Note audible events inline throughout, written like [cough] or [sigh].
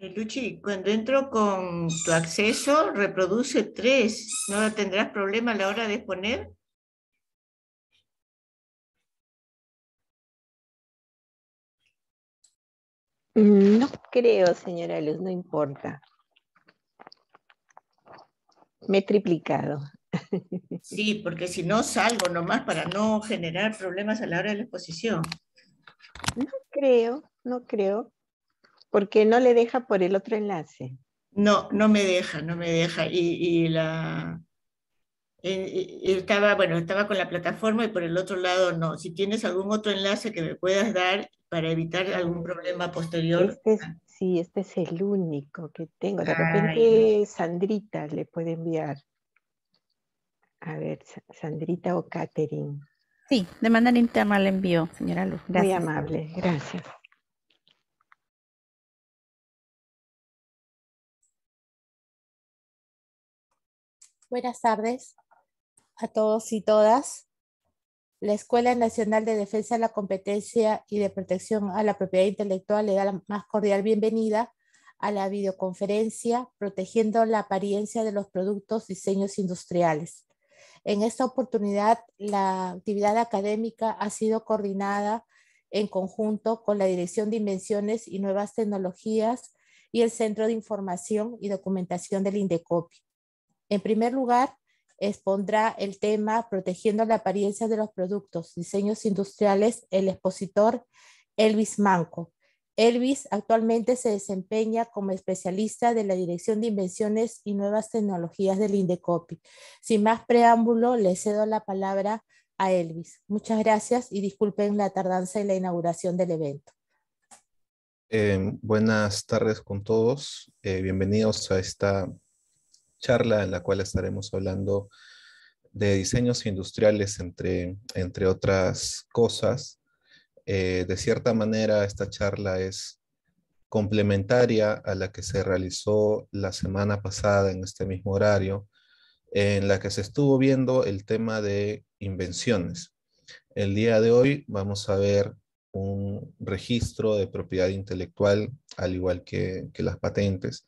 Eh, Luchi, cuando entro con tu acceso, reproduce tres. ¿No tendrás problema a la hora de exponer? No creo, señora Luz, no importa. Me he triplicado. Sí, porque si no salgo nomás para no generar problemas a la hora de la exposición. No creo, no creo porque no le deja por el otro enlace. No, no me deja, no me deja. Y, la estaba, bueno, estaba con la plataforma y por el otro lado no. Si tienes algún otro enlace que me puedas dar para evitar algún problema posterior. Este sí, este es el único que tengo. De repente Sandrita le puede enviar. A ver, Sandrita o Catherine. Sí, de manera interna le envío, señora Luz. Muy amable, gracias. Buenas tardes a todos y todas. La Escuela Nacional de Defensa de la Competencia y de Protección a la Propiedad Intelectual le da la más cordial bienvenida a la videoconferencia Protegiendo la apariencia de los productos diseños industriales. En esta oportunidad, la actividad académica ha sido coordinada en conjunto con la Dirección de Invenciones y Nuevas Tecnologías y el Centro de Información y Documentación del INDECOPI. En primer lugar, expondrá el tema Protegiendo la apariencia de los productos, diseños industriales, el expositor Elvis Manco. Elvis actualmente se desempeña como especialista de la Dirección de Invenciones y Nuevas Tecnologías del INDECOPI. Sin más preámbulo, le cedo la palabra a Elvis. Muchas gracias y disculpen la tardanza en la inauguración del evento. Eh, buenas tardes con todos. Eh, bienvenidos a esta charla en la cual estaremos hablando de diseños industriales, entre, entre otras cosas. Eh, de cierta manera, esta charla es complementaria a la que se realizó la semana pasada en este mismo horario, en la que se estuvo viendo el tema de invenciones. El día de hoy vamos a ver un registro de propiedad intelectual, al igual que, que las patentes,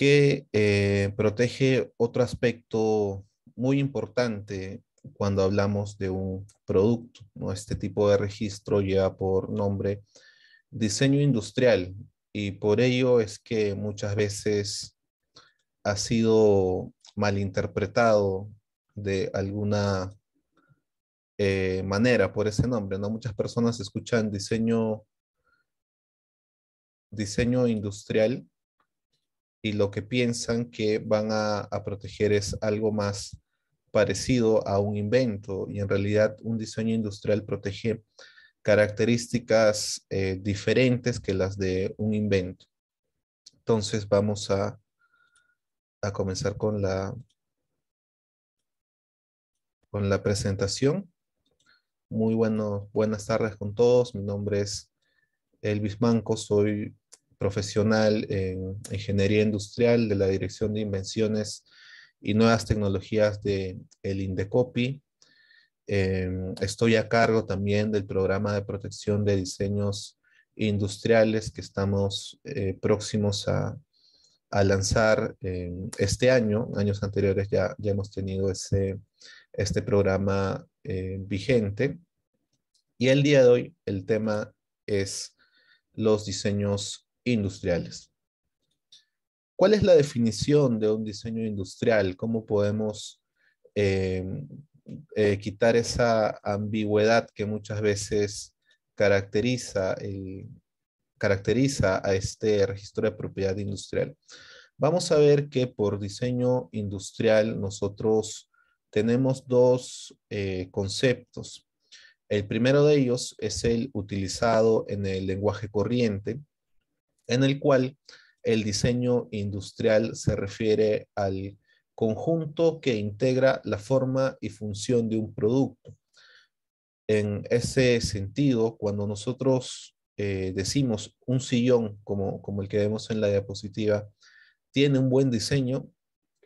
que eh, protege otro aspecto muy importante cuando hablamos de un producto. ¿no? Este tipo de registro lleva por nombre diseño industrial y por ello es que muchas veces ha sido malinterpretado de alguna eh, manera por ese nombre. ¿no? Muchas personas escuchan diseño, diseño industrial y lo que piensan que van a, proteger es algo más parecido a un invento y en realidad un diseño industrial protege características eh, diferentes que las de un invento. Entonces vamos a, comenzar con la, con la presentación. Muy buenos buenas tardes con todos. Mi nombre es Elvis Manco, soy profesional en ingeniería industrial de la Dirección de Invenciones y Nuevas Tecnologías de el INDECOPI. Em, estoy a cargo también del programa de protección de diseños industriales que estamos eh, próximos a, lanzar este año. Años anteriores ya, ya hemos tenido ese, este programa eh, vigente. Y el día de hoy el tema es los diseños industriales. ¿Cuál es la definición de un diseño industrial? ¿Cómo podemos eh, eh, quitar esa ambigüedad que muchas veces caracteriza, caracteriza a este registro de propiedad industrial? Vamos a ver que por diseño industrial nosotros tenemos dos eh, conceptos. El primero de ellos es el utilizado en el lenguaje corriente, en el cual el diseño industrial se refiere al conjunto que integra la forma y función de un producto. En ese sentido, cuando nosotros eh, decimos un sillón, como, como el que vemos en la diapositiva, tiene un buen diseño,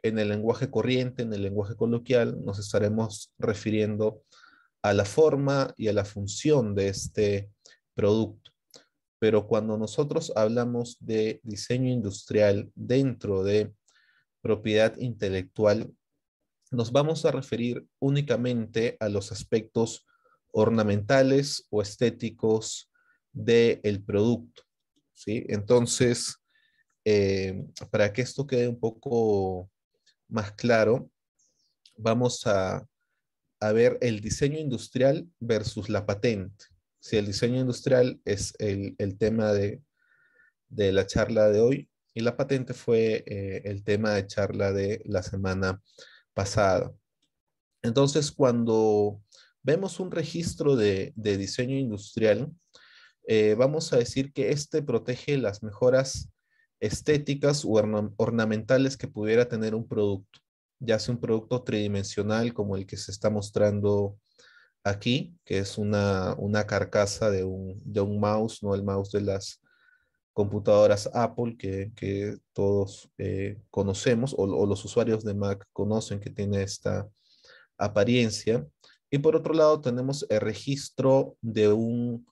en el lenguaje corriente, en el lenguaje coloquial, nos estaremos refiriendo a la forma y a la función de este producto pero cuando nosotros hablamos de diseño industrial dentro de propiedad intelectual, nos vamos a referir únicamente a los aspectos ornamentales o estéticos del producto. Entonces, eh, para que esto quede un poco más claro, vamos a ver el diseño industrial versus la patente si el diseño industrial es el, tema de, la charla de hoy y la patente fue eh, el tema de charla de la semana pasada. Entonces, cuando vemos un registro de, diseño industrial, eh, vamos a decir que este protege las mejoras estéticas o ornamentales que pudiera tener un producto, ya sea un producto tridimensional como el que se está mostrando aquí, que es una, carcasa de un, mouse, no el mouse de las computadoras Apple que, todos eh, conocemos o, los usuarios de Mac conocen que tiene esta apariencia. Y por otro lado tenemos el registro de un,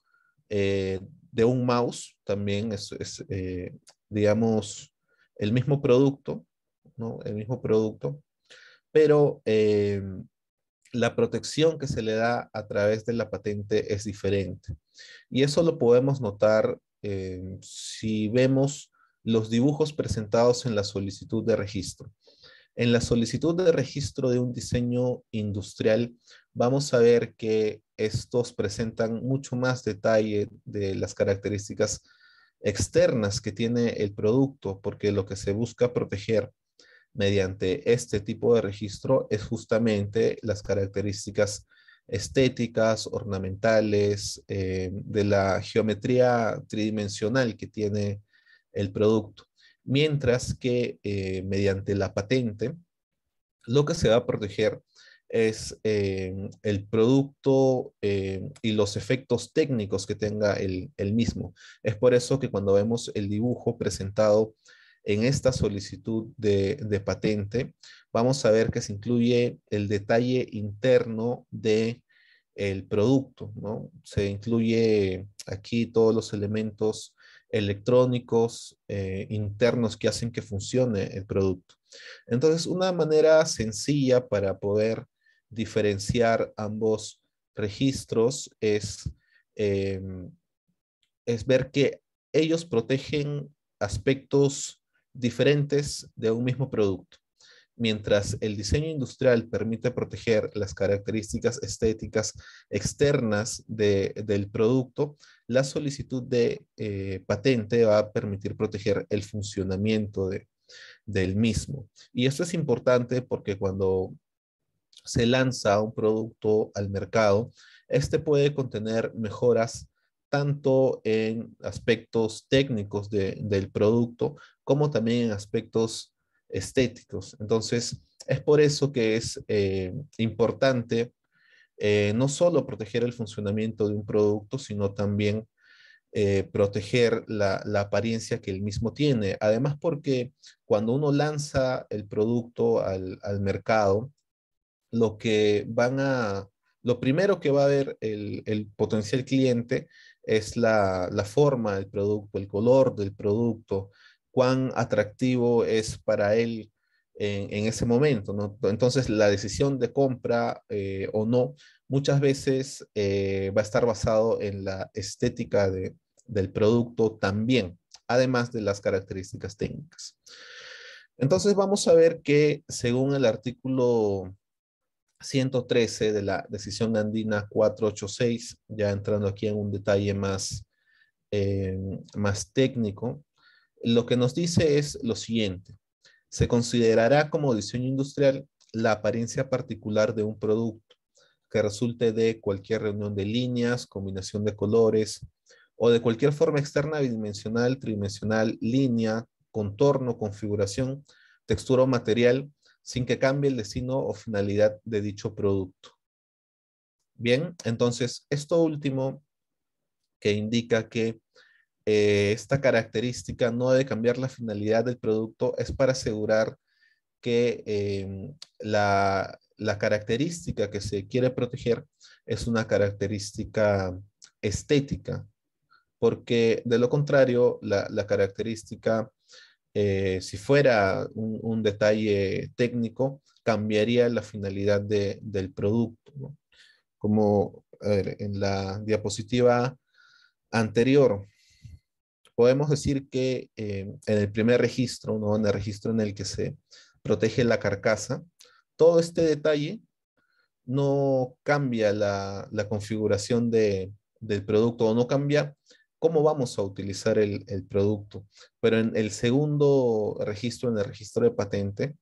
eh, de un mouse, también es, eh, digamos, el mismo producto, ¿no? El mismo producto, pero la protección que se le da a través de la patente es diferente. Y eso lo podemos notar eh, si vemos los dibujos presentados en la solicitud de registro. En la solicitud de registro de un diseño industrial, vamos a ver que estos presentan mucho más detalle de las características externas que tiene el producto, porque lo que se busca proteger mediante este tipo de registro es justamente las características estéticas, ornamentales, eh, de la geometría tridimensional que tiene el producto. Mientras que eh, mediante la patente, lo que se va a proteger es eh, el producto y los efectos técnicos que tenga el, mismo. Es por eso que cuando vemos el dibujo presentado en esta solicitud de, patente, vamos a ver que se incluye el detalle interno de el producto, ¿no? Se incluye aquí todos los elementos electrónicos eh, internos que hacen que funcione el producto. Entonces, una manera sencilla para poder diferenciar ambos registros es, eh, es ver que ellos protegen aspectos diferentes de un mismo producto. Mientras el diseño industrial permite proteger las características estéticas externas del producto, la solicitud de eh, patente va a permitir proteger el funcionamiento de, del mismo. Y esto es importante porque cuando se lanza un producto al mercado, este puede contener mejoras tanto en aspectos técnicos del producto como también en aspectos estéticos. Entonces, es por eso que es eh, importante eh, no solo proteger el funcionamiento de un producto, sino también eh, proteger la, apariencia que el mismo tiene. Además, porque cuando uno lanza el producto al, mercado, lo que van a, lo primero que va a ver el potencial cliente es la, forma del producto, el color del producto, cuán atractivo es para él en, ese momento. Entonces, la decisión de compra eh, o no muchas veces eh, va a estar basado en la estética del producto también, además de las características técnicas. Entonces, vamos a ver que según el artículo 113 de la decisión andina 486, ya entrando aquí en un detalle más, eh, más técnico, lo que nos dice es lo siguiente. Se considerará como diseño industrial la apariencia particular de un producto que resulte de cualquier reunión de líneas, combinación de colores o de cualquier forma externa bidimensional, tridimensional, línea, contorno, configuración, textura o material sin que cambie el destino o finalidad de dicho producto. Bien, entonces esto último que indica que eh, esta característica no debe cambiar la finalidad del producto es para asegurar que em, la, característica que se quiere proteger es una característica estética, porque de lo contrario, la, la característica eh, si fuera un, detalle técnico, cambiaría la finalidad del producto. Como en la diapositiva anterior, podemos decir que eh, en el primer registro, en el registro en el que se protege la carcasa, todo este detalle no cambia la, configuración del producto o no cambia cómo vamos a utilizar el, producto. Pero en el segundo registro, en el registro de patente,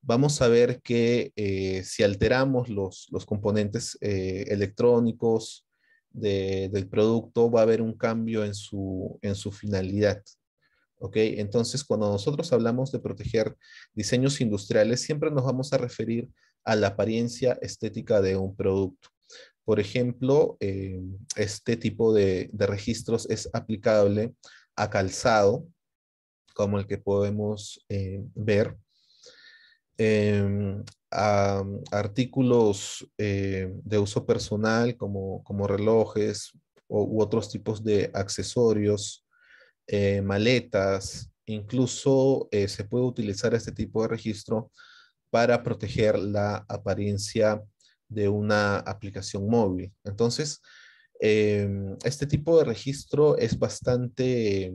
vamos a ver que eh, si alteramos los, componentes eh, electrónicos del producto, va a haber un cambio en su, en su finalidad. Entonces, cuando nosotros hablamos de proteger diseños industriales, siempre nos vamos a referir a la apariencia estética de un producto. Por ejemplo, eh, este tipo de, registros es aplicable a calzado, como el que podemos eh, ver, em, a, artículos eh, de uso personal como, como relojes u otros tipos de accesorios, maletas, incluso se puede utilizar este tipo de registro para proteger la apariencia de una aplicación móvil. Entonces, em, este tipo de registro es bastante,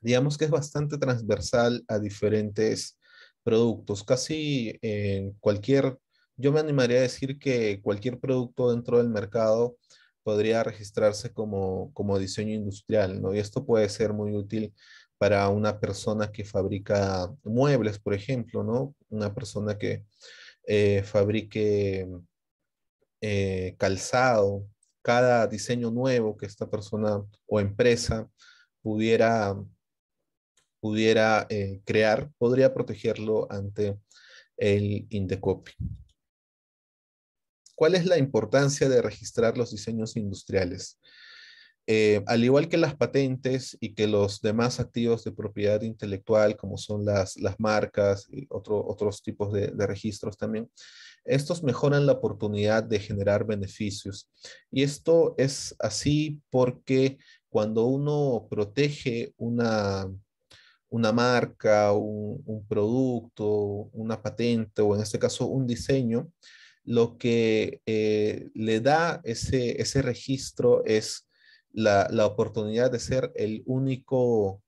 digamos que es bastante transversal a diferentes productos. Casi en cualquier, yo me animaría a decir que cualquier producto dentro del mercado podría registrarse como, diseño industrial, ¿no? Y esto puede ser muy útil para una persona que fabrica muebles, por ejemplo, ¿no? Una persona que eh, fabrique eh, calzado, cada diseño nuevo que esta persona o empresa pudiera, eh, crear, podría protegerlo ante el Indecopy ¿Cuál es la importancia de registrar los diseños industriales? Eh, al igual que las patentes y que los demás activos de propiedad intelectual, como son las, marcas y otros tipos de, registros también, estos mejoran la oportunidad de generar beneficios. Y esto es así porque cuando uno protege una, una marca, un, producto, una patente o en este caso un diseño, lo que eh, le da ese, ese registro es la, oportunidad de ser el único,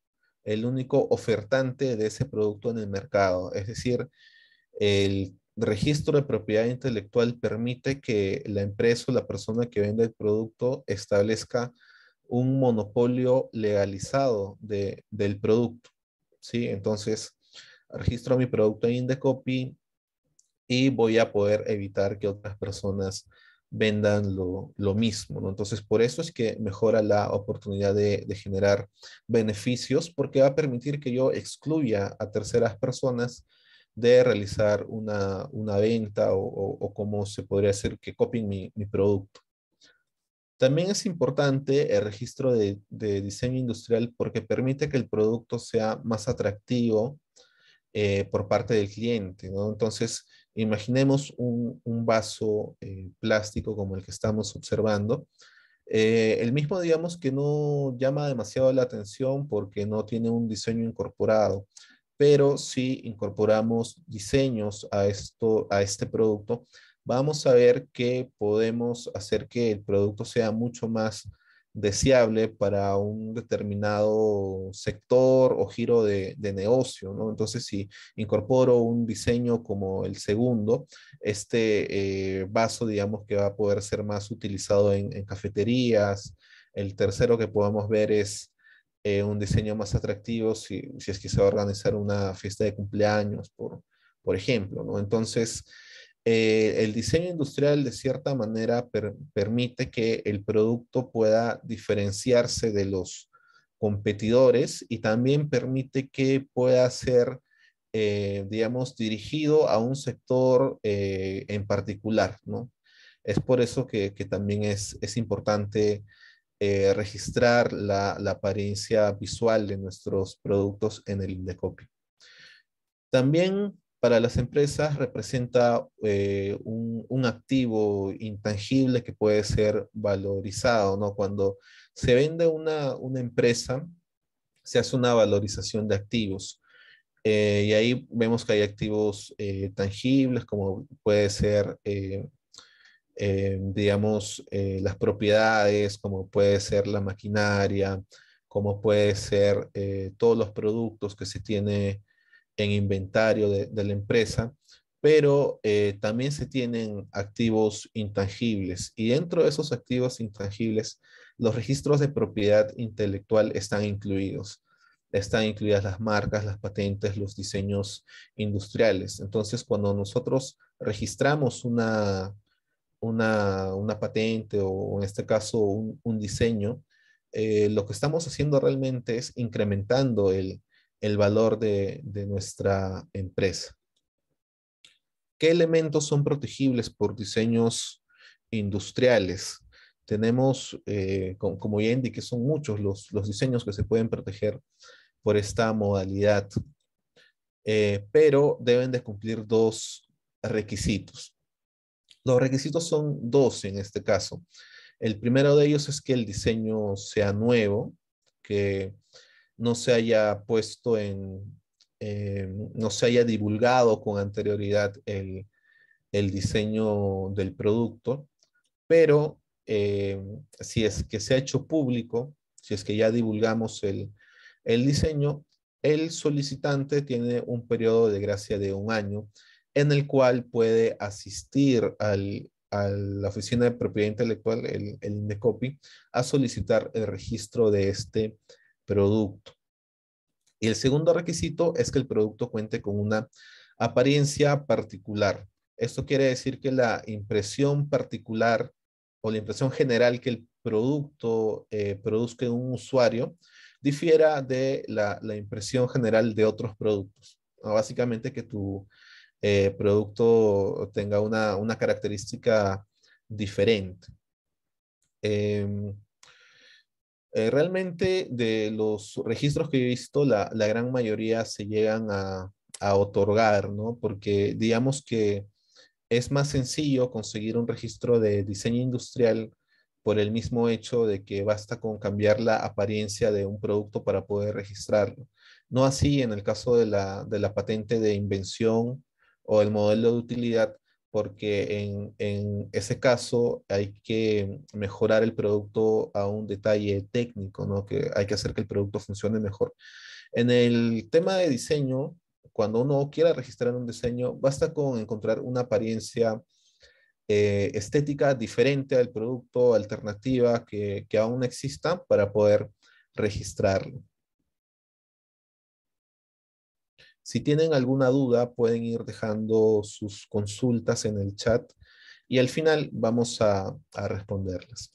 el único ofertante de ese producto en el mercado. Es decir, el registro de propiedad intelectual permite que la empresa o la persona que vende el producto establezca un monopolio legalizado de, del producto. ¿sí? Entonces, registro mi producto en Indecopy y voy a poder evitar que otras personas vendan lo, mismo, ¿no? Entonces, por eso es que mejora la oportunidad de, generar beneficios, porque va a permitir que yo excluya a terceras personas de realizar una, venta o, o, cómo se podría hacer que copien mi, producto. También es importante el registro de, diseño industrial porque permite que el producto sea más atractivo eh, por parte del cliente, ¿no? Entonces, Imaginemos un, vaso eh, plástico como el que estamos observando. Eh, el mismo, digamos, que no llama demasiado la atención porque no tiene un diseño incorporado, pero si incorporamos diseños a, esto, a este producto, vamos a ver que podemos hacer que el producto sea mucho más deseable para un determinado sector o giro de, negocio, ¿no? Entonces, si incorporo un diseño como el segundo, este eh, vaso, digamos, que va a poder ser más utilizado en, cafeterías. El tercero que podemos ver es eh, un diseño más atractivo si, es que se va a organizar una fiesta de cumpleaños, por, por ejemplo, ¿no? Entonces, eh, el diseño industrial de cierta manera permite que el producto pueda diferenciarse de los competidores y también permite que pueda ser, eh, digamos, dirigido a un sector eh, en particular, ¿no? Es por eso que, también es, es importante registrar la, la, apariencia visual de nuestros productos en el Indecopi. También para las empresas representa eh, un, activo intangible que puede ser valorizado, ¿no? Cuando se vende una, empresa, se hace una valorización de activos. Eh, y ahí vemos que hay activos eh, tangibles, como puede ser, digamos, las propiedades, como puede ser la maquinaria, como puede ser todos los productos que se tiene en inventario de, la empresa, pero eh, también se tienen activos intangibles y dentro de esos activos intangibles, los registros de propiedad intelectual están incluidos. Están incluidas las marcas, las patentes, los diseños industriales. Entonces, cuando nosotros registramos una, una, patente o en este caso un, diseño, eh, lo que estamos haciendo realmente es incrementando el, el valor de, nuestra empresa. ¿Qué elementos son protegibles por diseños industriales? Tenemos, eh, como, ya indiqué, son muchos los, diseños que se pueden proteger por esta modalidad, eh, pero deben de cumplir dos requisitos. Los requisitos son dos en este caso. El primero de ellos es que el diseño sea nuevo, que no se haya puesto en, no se haya divulgado con anterioridad el, diseño del producto, pero eh, si es que se ha hecho público, si es que ya divulgamos el, diseño, el solicitante tiene un periodo de gracia de un año en el cual puede asistir a la Oficina de Propiedad Intelectual, el, el INDECOPI, a solicitar el registro de este producto. Y el segundo requisito es que el producto cuente con una apariencia particular. Esto quiere decir que la impresión particular o la impresión general que el producto eh, produzca en un usuario difiera de la, impresión general de otros productos. Ah, básicamente que tu eh, producto tenga una, característica diferente. Em, eh, realmente de los registros que he visto, la, gran mayoría se llegan a, a, otorgar, ¿no? Porque digamos que es más sencillo conseguir un registro de diseño industrial por el mismo hecho de que basta con cambiar la apariencia de un producto para poder registrarlo. No así en el caso de la, de la patente de invención o el modelo de utilidad, porque en, en, ese caso hay que mejorar el producto a un detalle técnico, ¿no? que hay que hacer que el producto funcione mejor. En el tema de diseño, cuando uno quiera registrar un diseño, basta con encontrar una apariencia eh, estética diferente al producto, alternativa que aún exista para poder registrarlo. Si tienen alguna duda, pueden ir dejando sus consultas en el chat y al final vamos a, responderlas.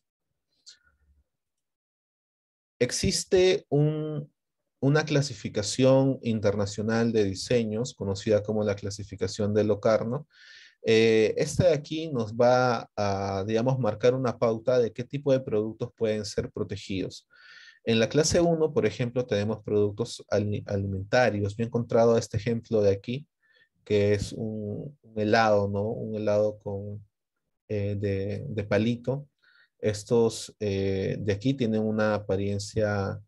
Existe una clasificación internacional de diseños, conocida como la clasificación de Locarno, eh, esta de aquí nos va a, digamos, marcar una pauta de qué tipo de productos pueden ser protegidos. En la clase 1, por ejemplo, tenemos productos alimentarios. Yo he encontrado este ejemplo de aquí, que es un, helado, ¿no? Un helado con, eh, de, palito. Estos eh, de aquí tienen una apariencia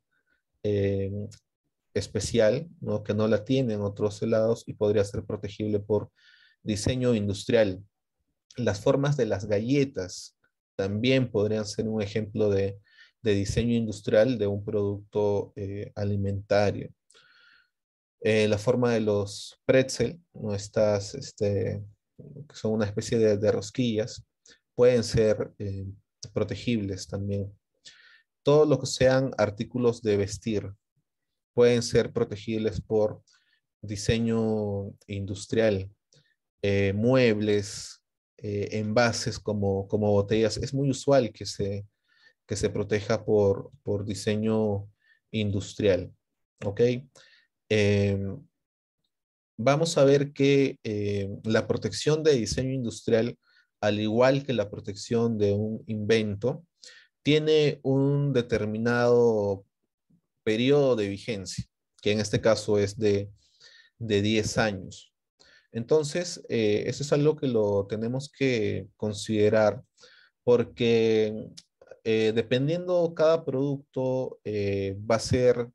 eh, especial, ¿no? que no la tienen otros helados y podría ser protegible por diseño industrial. Las formas de las galletas también podrían ser un ejemplo de de diseño industrial de un producto eh, alimentario. Eh, la forma de los pretzel, este, que son una especie de, rosquillas, pueden ser eh, protegibles también. Todo lo que sean artículos de vestir pueden ser protegibles por diseño industrial, muebles, envases como, como botellas. Es muy usual que se, que se proteja por, diseño industrial. ¿Ok? Em, vamos a ver que eh, la protección de diseño industrial, al igual que la protección de un invento, tiene un determinado periodo de vigencia, que en este caso es de, 10 años. Entonces, eh, eso es algo que lo tenemos que considerar porque eh, dependiendo cada producto, eh, va a ser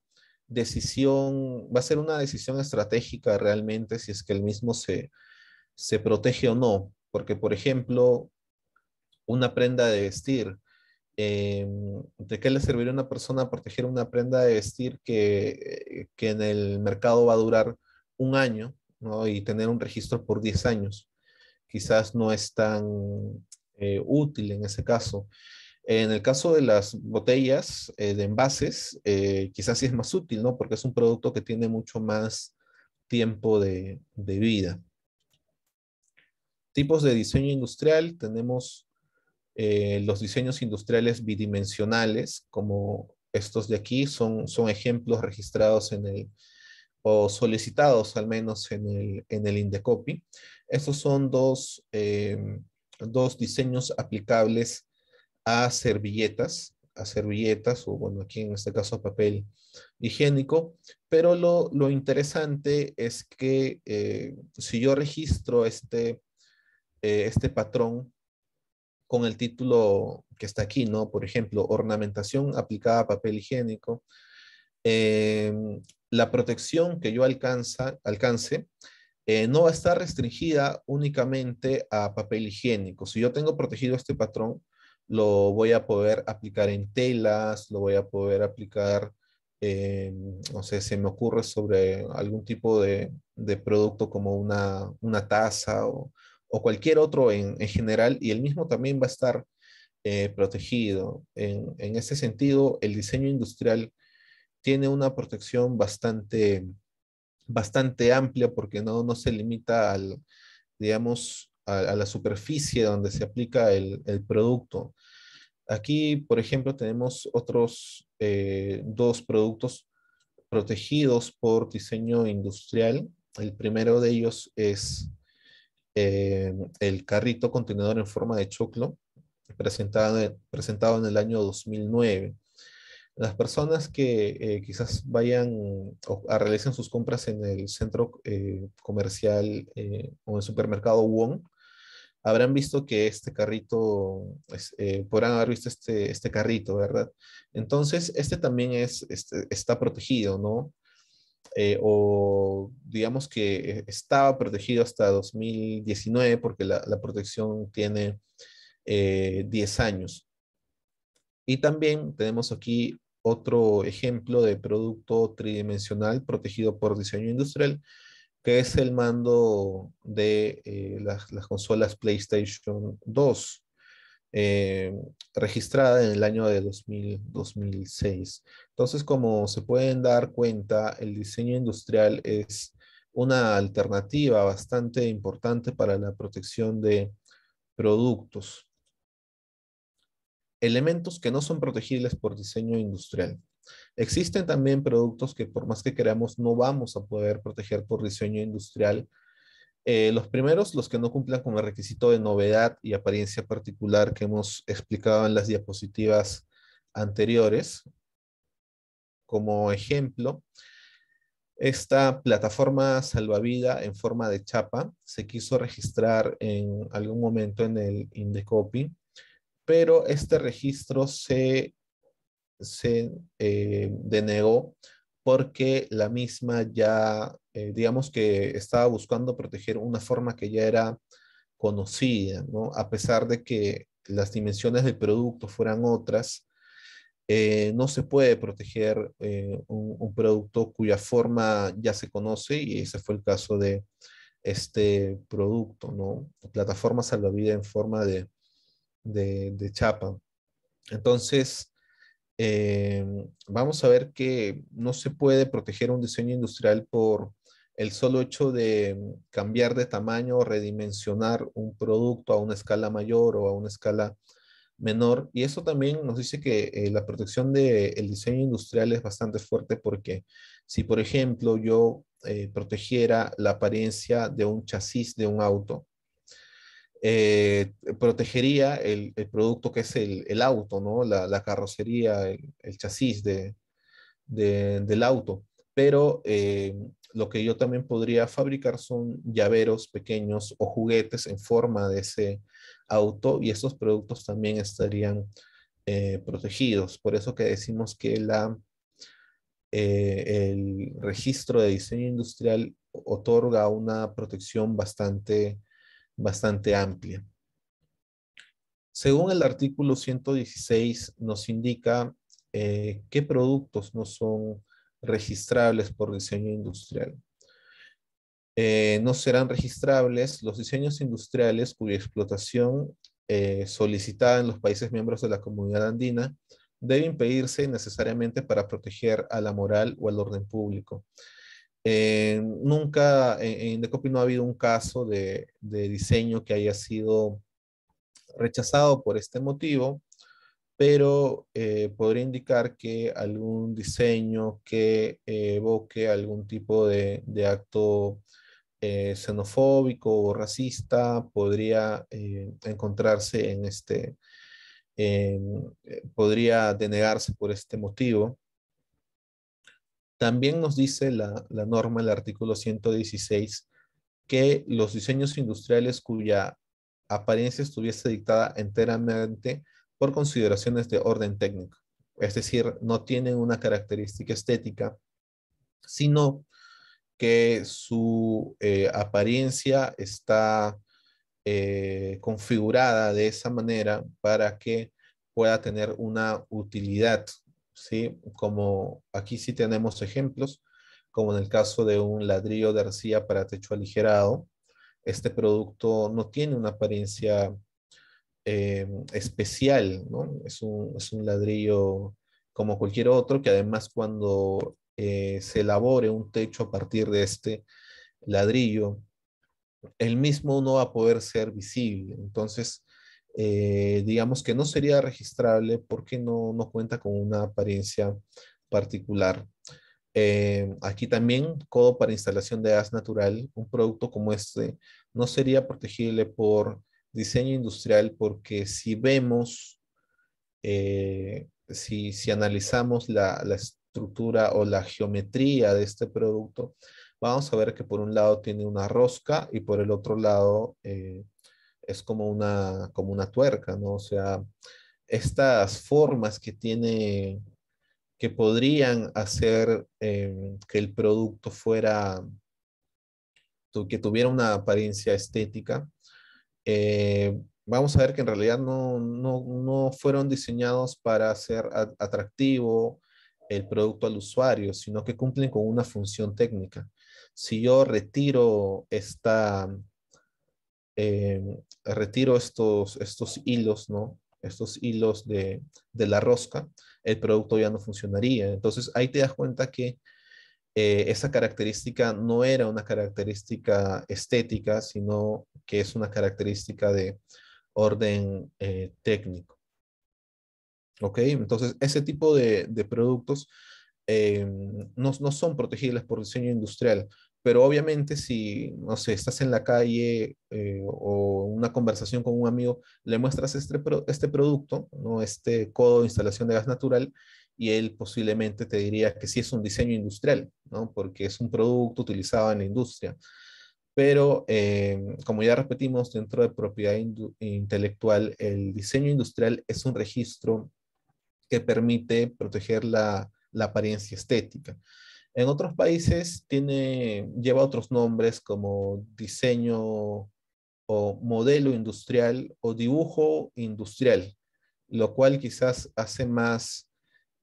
decisión, va a ser una decisión estratégica realmente si es que el mismo se, se protege o no. Porque, por ejemplo, una prenda de vestir, eh, ¿de qué le serviría a una persona proteger una prenda de vestir que, que en el mercado va a durar un año y tener un registro por 10 años? Quizás no es tan útil en ese caso. En el caso de las botellas eh, de envases, eh, quizás sí es más útil, ¿no? Porque es un producto que tiene mucho más tiempo de, vida. Tipos de diseño industrial, tenemos eh, los diseños industriales bidimensionales, como estos de aquí, son, son ejemplos registrados en el, o solicitados al menos en el, en el Estos son dos, dos diseños aplicables a servilletas, a servilletas o bueno, aquí en este caso papel higiénico, pero lo, interesante es que eh, si yo registro este, eh, este patrón con el título que está aquí, ¿no? Por ejemplo, ornamentación aplicada a papel higiénico, em, la protección que yo alcanza, alcance eh, no va a estar restringida únicamente a papel higiénico. Si yo tengo protegido este patrón, lo voy a poder aplicar en telas, lo voy a poder aplicar, no sé, se me ocurre sobre algún tipo de, producto como una, una taza o, cualquier otro en, general y el mismo también va a estar eh, protegido. En, ese sentido, el diseño industrial tiene una protección bastante, bastante amplia porque no, no se limita al, digamos, a, la superficie donde se aplica el, producto. Aquí, por ejemplo, tenemos otros eh, dos productos protegidos por diseño industrial. El primero de ellos es eh, el carrito contenedor en forma de choclo, presentado, presentado en el año 2009 las personas que eh, quizás vayan o realicen sus compras en el centro comercial o en el supermercado Wong habrán visto que este carrito, eh, podrán haber visto este, este carrito, ¿verdad? Entonces, este también es, este, está protegido, ¿no? Eh, o digamos que eh, estaba protegido hasta 2019 porque la, protección tiene 10 años. Y también tenemos aquí otro ejemplo de producto tridimensional protegido por diseño industrial, que es el mando de eh, las, consolas PlayStation 2, eh, registrada en el año de 2006. Entonces, como se pueden dar cuenta, el diseño industrial es una alternativa bastante importante para la protección de productos. Elementos que no son protegibles por diseño industrial. Existen también productos que por más que queramos no vamos a poder proteger por diseño industrial. Eh, los primeros, los que no cumplan con el requisito de novedad y apariencia particular que hemos explicado en las diapositivas anteriores. Como ejemplo, esta plataforma salvavida en forma de chapa se quiso registrar en algún momento en el indecopy pero este registro se se eh, denegó porque la misma ya, eh, digamos que estaba buscando proteger una forma que ya era conocida, ¿no? A pesar de que las dimensiones del producto fueran otras, eh, no se puede proteger un, producto cuya forma ya se conoce y ese fue el caso de este producto, ¿no? Plataforma salvavidas en forma de, de chapa. Entonces, Em, vamos a ver que no se puede proteger un diseño industrial por el solo hecho de cambiar de tamaño o redimensionar un producto a una escala mayor o a una escala menor. Y eso también nos dice que eh, la protección del diseño industrial es bastante fuerte porque si, por ejemplo, yo eh, protegiera la apariencia de un chasis de un auto, eh, protegería el, producto que es el, auto, ¿no? la, carrocería, el, chasis del auto. Pero eh, lo que yo también podría fabricar son llaveros pequeños o juguetes en forma de ese auto y esos productos también estarían eh, protegidos. Por eso que decimos que la, el registro de diseño industrial otorga una protección bastante bastante amplia. Según el artículo 116 nos indica eh, qué productos no son registrables por diseño industrial. Eh, no serán registrables los diseños industriales cuya explotación eh, solicitada en los países miembros de la comunidad andina debe impedirse necesariamente para proteger a la moral o al orden público. Eh, nunca eh, en, Decopi The no ha habido un caso de, diseño que haya sido rechazado por este motivo, pero eh, podría indicar que algún diseño que evoque algún tipo de acto xenofóbico o racista podría encontrarse en este, podría denegarse por este motivo. También nos dice la, norma, el artículo 116, que los diseños industriales cuya apariencia estuviese dictada enteramente por consideraciones de orden técnico, es decir, no tienen una característica estética, sino que su eh, apariencia está eh, configurada de esa manera para que pueda tener una utilidad ¿sí? Como aquí sí tenemos ejemplos, como en el caso de un ladrillo de arcilla para techo aligerado. Este producto no tiene una apariencia eh, especial, ¿no? Es un, ladrillo como cualquier otro que además cuando eh, se elabore un techo a partir de este ladrillo, el mismo no va a poder ser visible. Entonces, eh, digamos que no sería registrable porque no, cuenta con una apariencia particular. Eh, aquí también, codo para instalación de gas natural, un producto como este no sería protegible por diseño industrial porque si vemos, eh, si, analizamos la, la estructura o la geometría de este producto, vamos a ver que por un lado tiene una rosca y por el otro lado es como una, como una tuerca, ¿no? O sea, estas formas que tiene, que podrían hacer em, que el producto fuera, que tuviera una apariencia estética, eh, vamos a ver que en realidad no, no fueron diseñados para hacer atractivo el producto al usuario, sino que cumplen con una función técnica. Si yo retiro esta, eh, retiro estos, estos hilos, ¿no? Estos hilos de, la rosca, el producto ya no funcionaría. Entonces ahí te das cuenta que eh, esa característica no era una característica estética, sino que es una característica de orden eh, técnico. ¿Ok? Entonces ese tipo de, productos no, no, son protegibles por diseño industrial, pero obviamente si, no sé, estás en la calle eh, o una conversación con un amigo, le muestras este, este producto, ¿no? este codo de instalación de gas natural, y él posiblemente te diría que sí es un diseño industrial, ¿no? porque es un producto utilizado en la industria. Pero eh, como ya repetimos, dentro de propiedad intelectual, el diseño industrial es un registro que permite proteger la apariencia estética. En otros países tiene, lleva otros nombres como diseño o modelo industrial o dibujo industrial, lo cual quizás hace más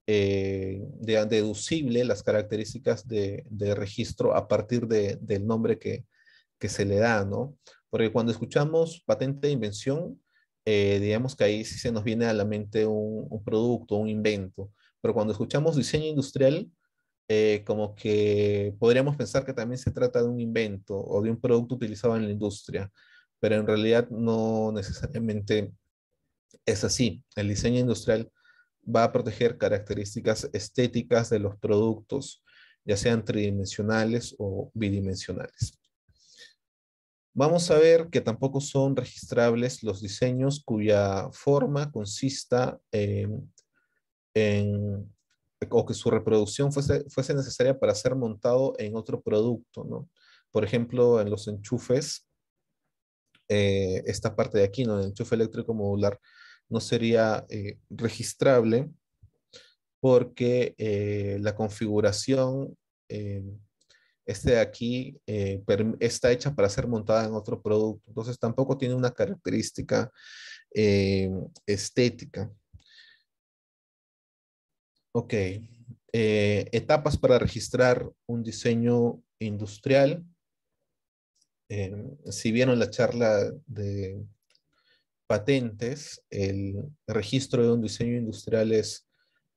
eh, deducible las características de, registro a partir del nombre que, se le da, ¿no? Porque cuando escuchamos patente de invención, eh, digamos que ahí sí se nos viene a la mente un, un producto, un invento, pero cuando escuchamos diseño industrial, eh, como que podríamos pensar que también se trata de un invento o de un producto utilizado en la industria, pero en realidad no necesariamente es así. El diseño industrial va a proteger características estéticas de los productos, ya sean tridimensionales o bidimensionales. Vamos a ver que tampoco son registrables los diseños cuya forma consista en o que su reproducción fuese, necesaria para ser montado en otro producto, ¿no? Por ejemplo, en los enchufes, eh, esta parte de aquí, ¿no? El enchufe eléctrico modular no sería eh, registrable porque eh, la configuración, este de aquí, está hecha para ser montada en otro producto. Entonces tampoco tiene una característica estética. Ok. Eh, etapas para registrar un diseño industrial. Eh, si vieron la charla de patentes, el registro de un diseño industrial es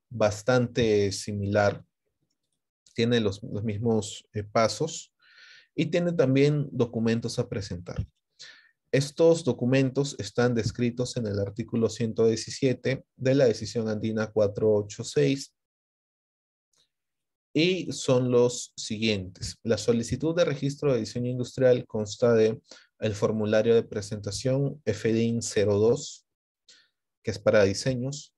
bastante similar. Tiene los, mismos eh, pasos y tiene también documentos a presentar. Estos documentos están descritos en el artículo 117 de la decisión andina 486 y son los siguientes. La solicitud de registro de diseño industrial consta de el formulario de presentación FDIN 02, que es para diseños,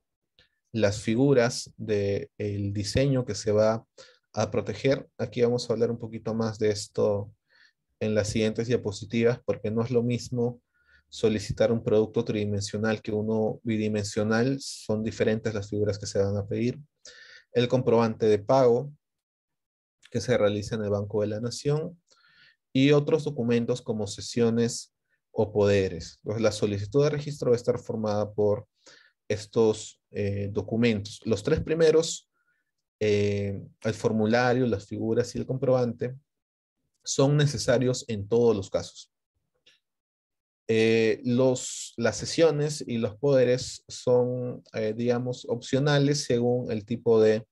las figuras del el diseño que se va a proteger. Aquí vamos a hablar un poquito más de esto en las siguientes diapositivas porque no es lo mismo solicitar un producto tridimensional que uno bidimensional. Son diferentes las figuras que se van a pedir. El comprobante de pago que se realiza en el Banco de la Nación y otros documentos como sesiones o poderes. la solicitud de registro va a estar formada por estos eh, documentos. Los tres primeros, eh, el formulario, las figuras y el comprobante, son necesarios en todos los casos. Eh, las sesiones y los poderes son, eh, digamos, opcionales según el tipo de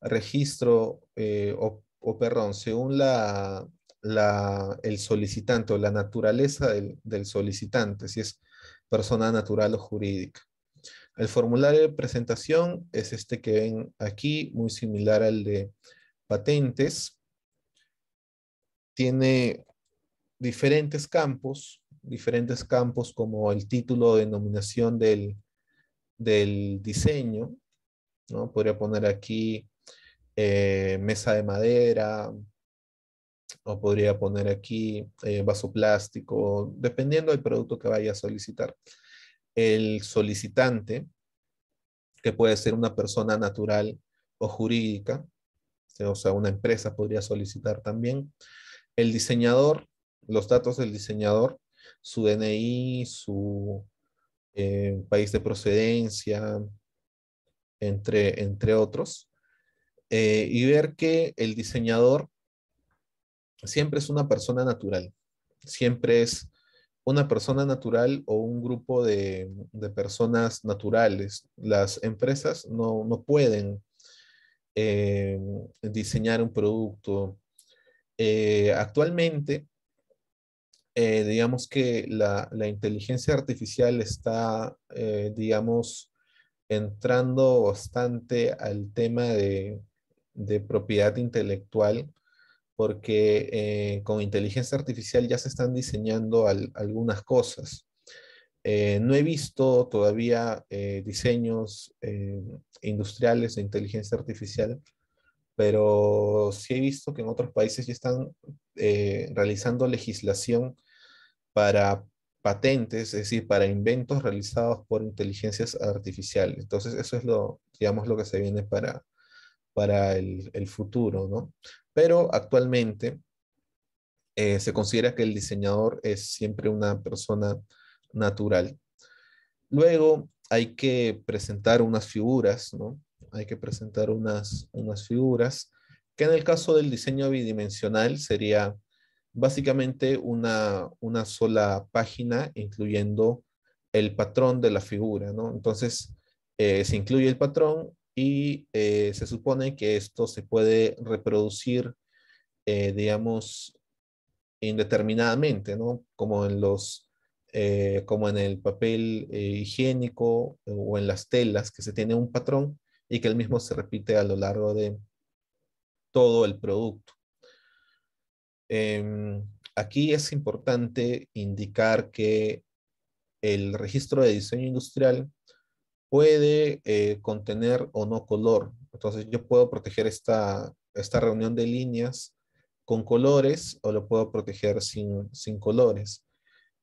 registro eh, o, perdón, según la, el solicitante o la naturaleza del, del solicitante, si es persona natural o jurídica. El formulario de presentación es este que ven aquí, muy similar al de patentes tiene diferentes campos, diferentes campos como el título o denominación del, diseño, Podría poner aquí eh, mesa de madera, o podría poner aquí eh, vaso plástico, dependiendo del producto que vaya a solicitar. El solicitante, que puede ser una persona natural o jurídica, o sea, una empresa podría solicitar también el diseñador, los datos del diseñador, su DNI, su eh, país de procedencia, entre, entre otros, eh, y ver que el diseñador siempre es una persona natural, siempre es una persona natural o un grupo de, personas naturales. Las empresas no, pueden eh, diseñar un producto, eh, actualmente, eh, digamos que la, inteligencia artificial está, eh, digamos, entrando bastante al tema de, propiedad intelectual, porque con inteligencia artificial ya se están diseñando algunas cosas. no he visto todavía diseños industriales de inteligencia artificial, pero sí he visto que en otros países ya están eh, realizando legislación para patentes, es decir, para inventos realizados por inteligencias artificiales. Entonces, eso es lo, digamos, lo que se viene para, el, futuro, ¿no? Pero actualmente eh, se considera que el diseñador es siempre una persona natural. Luego hay que presentar unas figuras, ¿no? hay que presentar unas, unas figuras, que en el caso del diseño bidimensional sería básicamente una, sola página incluyendo el patrón de la figura, ¿no? Entonces, eh, se incluye el patrón y eh, se supone que esto se puede reproducir, eh, digamos, indeterminadamente, ¿no? Como en los, como en el papel higiénico o en las telas, que se tiene un patrón y que el mismo se repite a lo largo de todo el producto. Em, aquí es importante indicar que el registro de diseño industrial puede eh, contener o no color. Entonces yo puedo proteger esta, esta reunión de líneas con colores o lo puedo proteger sin, colores.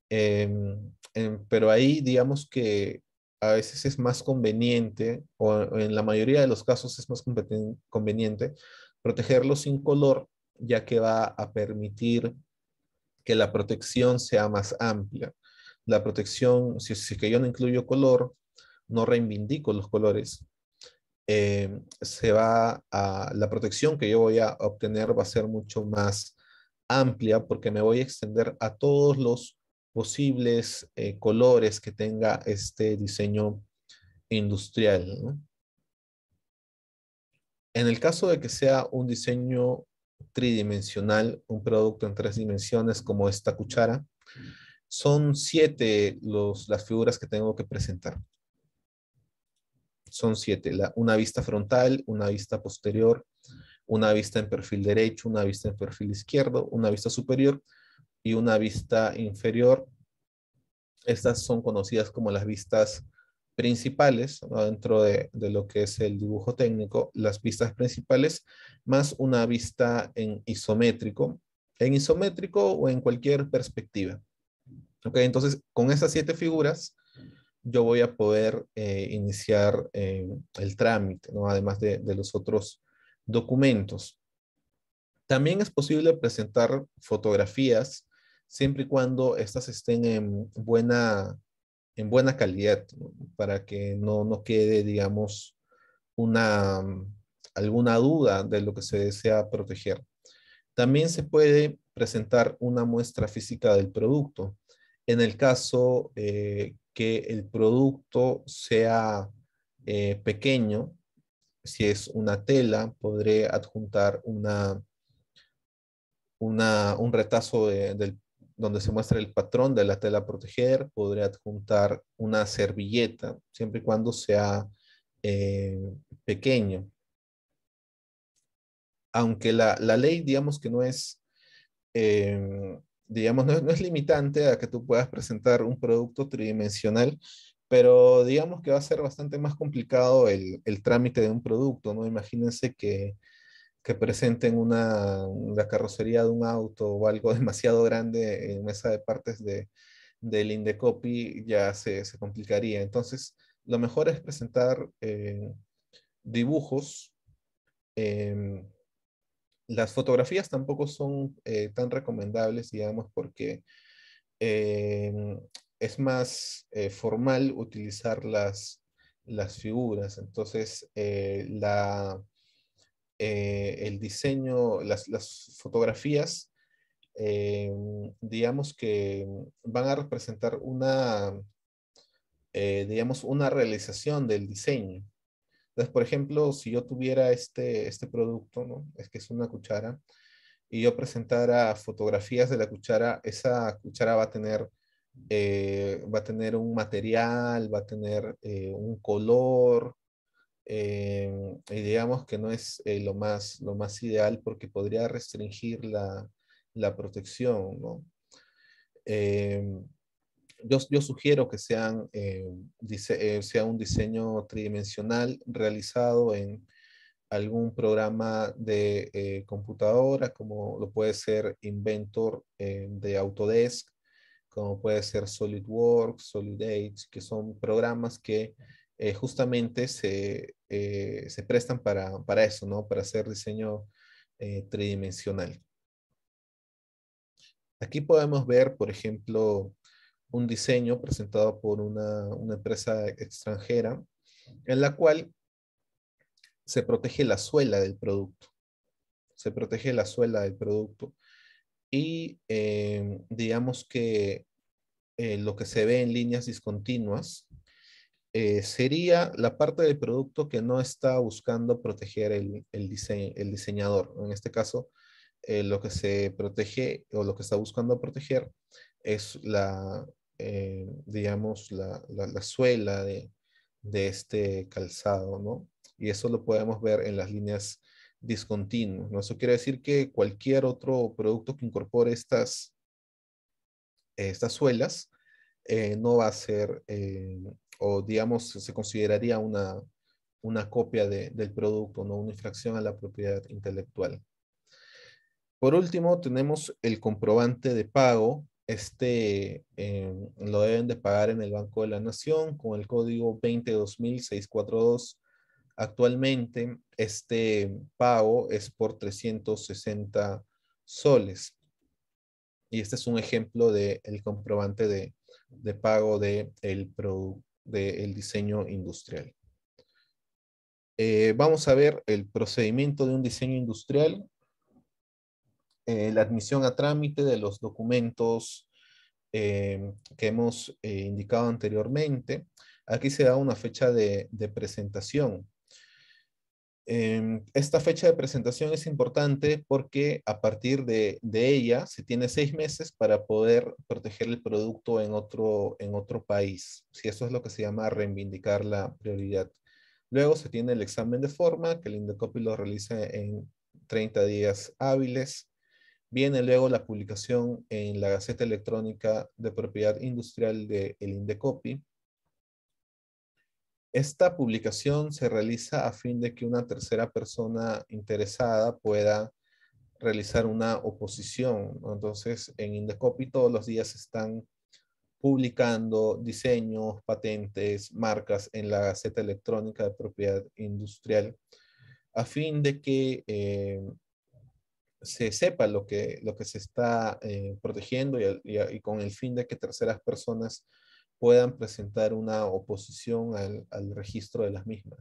Em, em, pero ahí digamos que a veces es más conveniente, o en la mayoría de los casos es más conveniente, protegerlo sin color, ya que va a permitir que la protección sea más amplia. La protección, si, es que yo no incluyo color, no reivindico los colores, eh, se va a, la protección que yo voy a obtener va a ser mucho más amplia porque me voy a extender a todos los posibles eh, colores que tenga este diseño industrial. En el caso de que sea un diseño tridimensional, un producto en tres dimensiones como esta cuchara, son siete las figuras que tengo que presentar. Son siete, una vista frontal, una vista posterior, una vista en perfil derecho, una vista en perfil izquierdo, una vista superior y una vista inferior. Estas son conocidas como las vistas principales dentro de, lo que es el dibujo técnico, las vistas principales más una vista en isométrico, en isométrico o en cualquier perspectiva. Ok, entonces con esas siete figuras yo voy a poder eh, iniciar eh, el trámite, ¿no? además de los otros documentos. También es posible presentar fotografías siempre y cuando estas estén en buena, en buena calidad, para que no, quede, digamos, una, mm, alguna duda de lo que se desea proteger. También se puede presentar una muestra física del producto. En el caso eh, que el producto sea eh, pequeño, si es una tela, podré adjuntar una, un retazo del del, donde se muestra el patrón de la tela proteger, podría adjuntar una servilleta, siempre y cuando sea eh, pequeño. Aunque la, ley, digamos que no es, em, digamos, no es, limitante a que tú puedas presentar un producto tridimensional, pero digamos que va a ser bastante más complicado el, el, trámite de un producto, ¿no? Imagínense que que presenten una, la carrocería de un auto o algo [laughs] demasiado grande en mesa de partes de, del Indecopy ya se, complicaría. Entonces, lo mejor es presentar eh, dibujos. Em, las fotografías tampoco son eh, tan recomendables, digamos, porque em, es más eh, formal utilizar las, las figuras. Entonces, la eh, el diseño, las, fotografías, eh, digamos que van a representar una, eh, digamos, una realización del diseño. Entonces, por ejemplo, si yo tuviera este, este producto, es que es una cuchara, y yo presentara fotografías de la cuchara, esa cuchara va a tener, va a tener un material, va a tener un color, Em, digamos que no es eh, lo, más, lo más ideal porque podría restringir la, la protección. Em, yo, sugiero que sean, em, dice, eh, sea un diseño tridimensional realizado en algún programa de eh, computadora, como lo puede ser Inventor de Autodesk, como puede ser SolidWorks, SolidAge, que son programas que eh, justamente se, eh, prestan para, eso, ¿no? Para hacer diseño eh, tridimensional. Aquí podemos ver, por ejemplo, un diseño presentado por una, empresa extranjera en la cual se protege la suela del producto. Se protege la suela del producto. Y digamos que lo que se ve en líneas discontinuas eh, sería la parte del producto que no está buscando proteger el, el, el diseñador. En este caso, eh, lo que se protege o lo que está buscando proteger es la, eh, digamos, la, suela de, este calzado, ¿no? Y eso lo podemos ver en las líneas discontinuas, ¿no? Eso quiere decir que cualquier otro producto que incorpore estas, estas suelas no va a ser o digamos se consideraría una, una copia del producto, no una infracción a la propiedad intelectual. Por último, tenemos el comprobante de pago. Este em, lo deben de pagar en el Banco de la Nación con el código 22642. Actualmente, este pago es por 360 soles. Y este es un ejemplo del comprobante de, pago del el producto del diseño industrial. Eh, vamos a ver el procedimiento de un diseño industrial, eh, la admisión a trámite de los documentos eh, que hemos indicado anteriormente. Aquí se da una fecha de presentación Em, esta fecha de presentación es importante porque a partir de, ella se tiene seis meses para poder proteger el producto en otro, país. Si eso es lo que se llama reivindicar la prioridad. Luego se tiene el examen de forma, que el Indecopi lo realiza en 30 días hábiles. Viene luego la publicación en la Gaceta Electrónica de Propiedad Industrial del el Indecopi. Esta publicación se realiza a fin de que una tercera persona interesada pueda realizar una oposición. Entonces, en Indecopy todos los días están publicando diseños, patentes, marcas en la Gaceta Electrónica de Propiedad Industrial, a fin de que eh, se sepa lo que, lo que se está eh, protegiendo y, y, con el fin de que terceras personas puedan presentar una oposición al, registro de las mismas.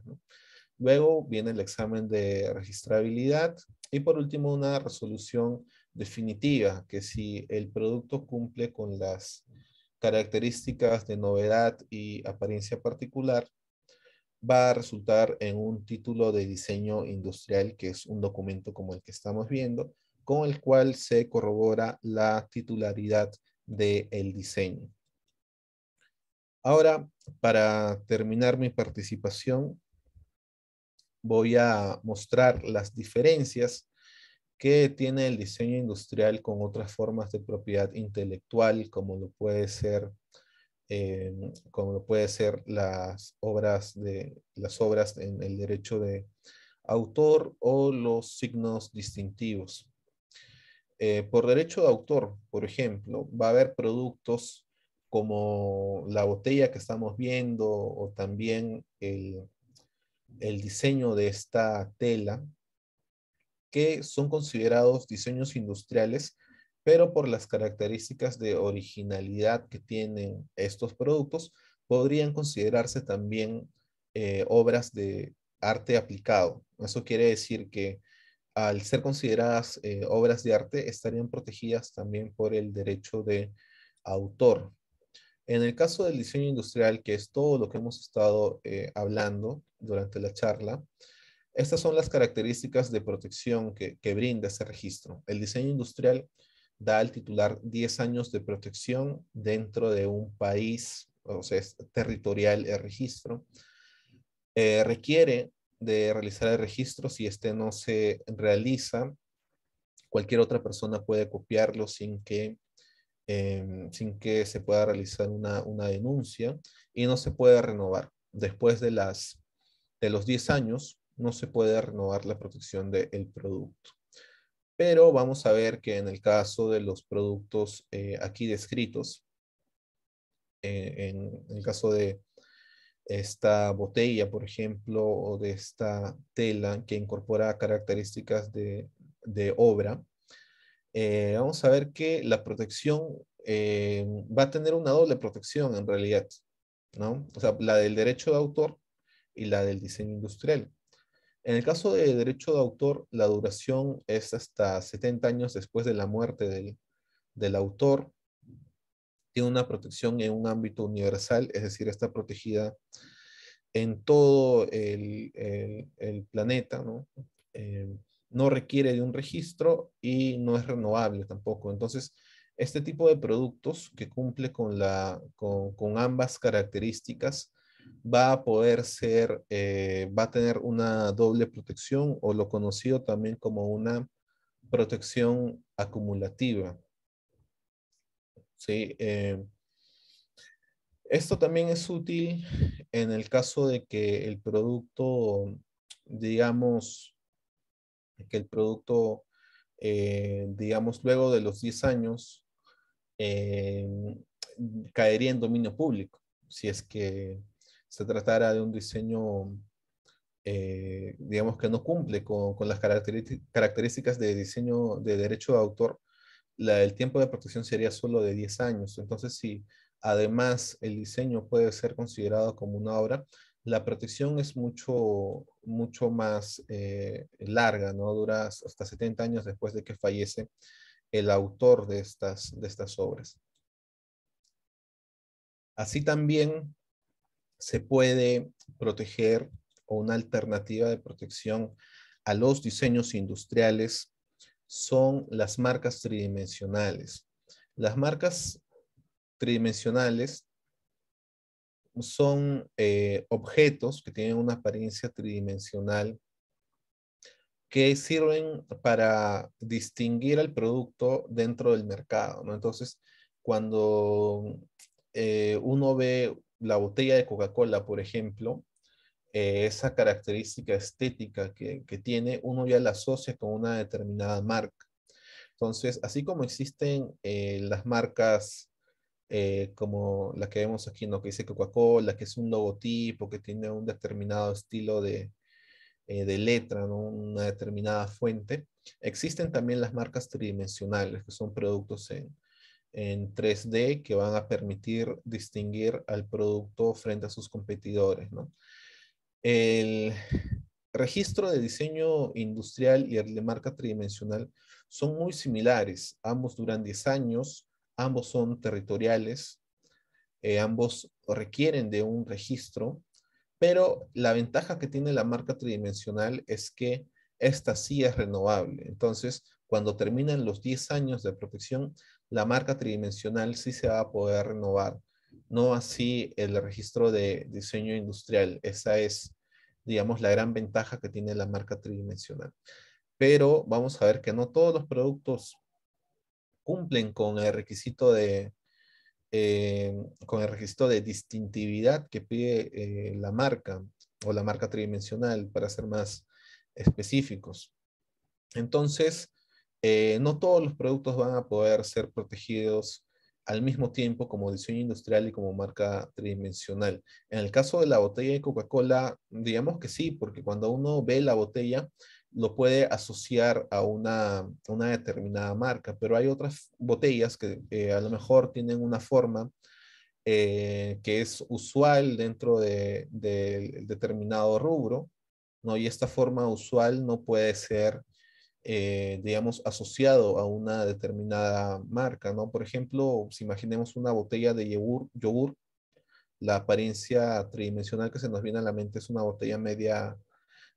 Luego viene el examen de registrabilidad y por último una resolución definitiva, que si el producto cumple con las características de novedad y apariencia particular, va a resultar en un título de diseño industrial, que es un documento como el que estamos viendo, con el cual se corrobora la titularidad del el diseño. Ahora, para terminar mi participación, voy a mostrar las diferencias que tiene el diseño industrial con otras formas de propiedad intelectual, como lo puede ser, eh, como lo puede ser las obras de las obras en el derecho de autor o los signos distintivos. Eh, por derecho de autor, por ejemplo, va a haber productos como la botella que estamos viendo o también el, diseño de esta tela, que son considerados diseños industriales, pero por las características de originalidad que tienen estos productos, podrían considerarse también eh, obras de arte aplicado. Eso quiere decir que al ser consideradas eh, obras de arte, estarían protegidas también por el derecho de autor. En el caso del diseño industrial, que es todo lo que hemos estado eh, hablando durante la charla, estas son las características de protección que, brinda ese registro. El diseño industrial da al titular 10 años de protección dentro de un país, o sea, es territorial el registro. Eh, requiere de realizar el registro, si este no se realiza, cualquier otra persona puede copiarlo sin que Em, sin que se pueda realizar una, denuncia y no se puede renovar. Después de, las, de los 10 años, no se puede renovar la protección del producto. Pero vamos a ver que en el caso de los productos eh, aquí descritos, eh, en, el caso de esta botella, por ejemplo, o de esta tela que incorpora características de, de obra, eh, vamos a ver que la protección eh, va a tener una doble protección en realidad, ¿no? O sea, la del derecho de autor y la del diseño industrial. En el caso de derecho de autor, la duración es hasta 70 años después de la muerte del, del autor. Tiene una protección en un ámbito universal, es decir, está protegida en todo el, el, planeta, ¿no? Eh, no requiere de un registro y no es renovable tampoco. Entonces, este tipo de productos que cumple con, la, con, ambas características va a poder ser, eh, va a tener una doble protección o lo conocido también como una protección acumulativa. Sí, eh, esto también es útil en el caso de que el producto, digamos, que el producto, eh, digamos, luego de los 10 años, eh, caería en dominio público, si es que se tratara de un diseño, eh, digamos, que no cumple con, las características de diseño de derecho de autor, el tiempo de protección sería solo de 10 años. Entonces, si además el diseño puede ser considerado como una obra, la protección es mucho, mucho más eh, larga, ¿no? Dura hasta 70 años después de que fallece el autor de estas, de estas obras. Así también se puede proteger o una alternativa de protección a los diseños industriales son las marcas tridimensionales. Las marcas tridimensionales son eh, objetos que tienen una apariencia tridimensional que sirven para distinguir al producto dentro del mercado. Entonces, cuando eh, uno ve la botella de Coca-Cola, por ejemplo, eh, esa característica estética que, tiene, uno ya la asocia con una determinada marca. Entonces, así como existen las marcas eh, como la que vemos aquí, lo que dice Coca-Cola, que es un logotipo, que tiene un determinado estilo de, eh, de letra, ¿no? una determinada fuente. Existen también las marcas tridimensionales, que son productos en, en 3D que van a permitir distinguir al producto frente a sus competidores. ¿no? El registro de diseño industrial y el de marca tridimensional son muy similares. Ambos duran 10 años, ambos son territoriales, eh, ambos requieren de un registro, pero la ventaja que tiene la marca tridimensional es que esta sí es renovable. Entonces, cuando terminan los 10 años de protección, la marca tridimensional sí se va a poder renovar, no así el registro de diseño industrial. Esa es, digamos, la gran ventaja que tiene la marca tridimensional. Pero vamos a ver que no todos los productos cumplen con el requisito de, eh, con el de distintividad que pide eh, la marca o la marca tridimensional para ser más específicos. Entonces, eh, no todos los productos van a poder ser protegidos al mismo tiempo como diseño industrial y como marca tridimensional. En el caso de la botella de Coca-Cola, digamos que sí, porque cuando uno ve la botella, lo puede asociar a una, una determinada marca, pero hay otras botellas que eh, a lo mejor tienen una forma eh, que es usual dentro del determinado rubro, ¿no? Y esta forma usual no puede ser, eh, digamos, asociado a una determinada marca, ¿no? Por ejemplo, si imaginemos una botella de yogur la apariencia tridimensional que se nos viene a la mente es una botella media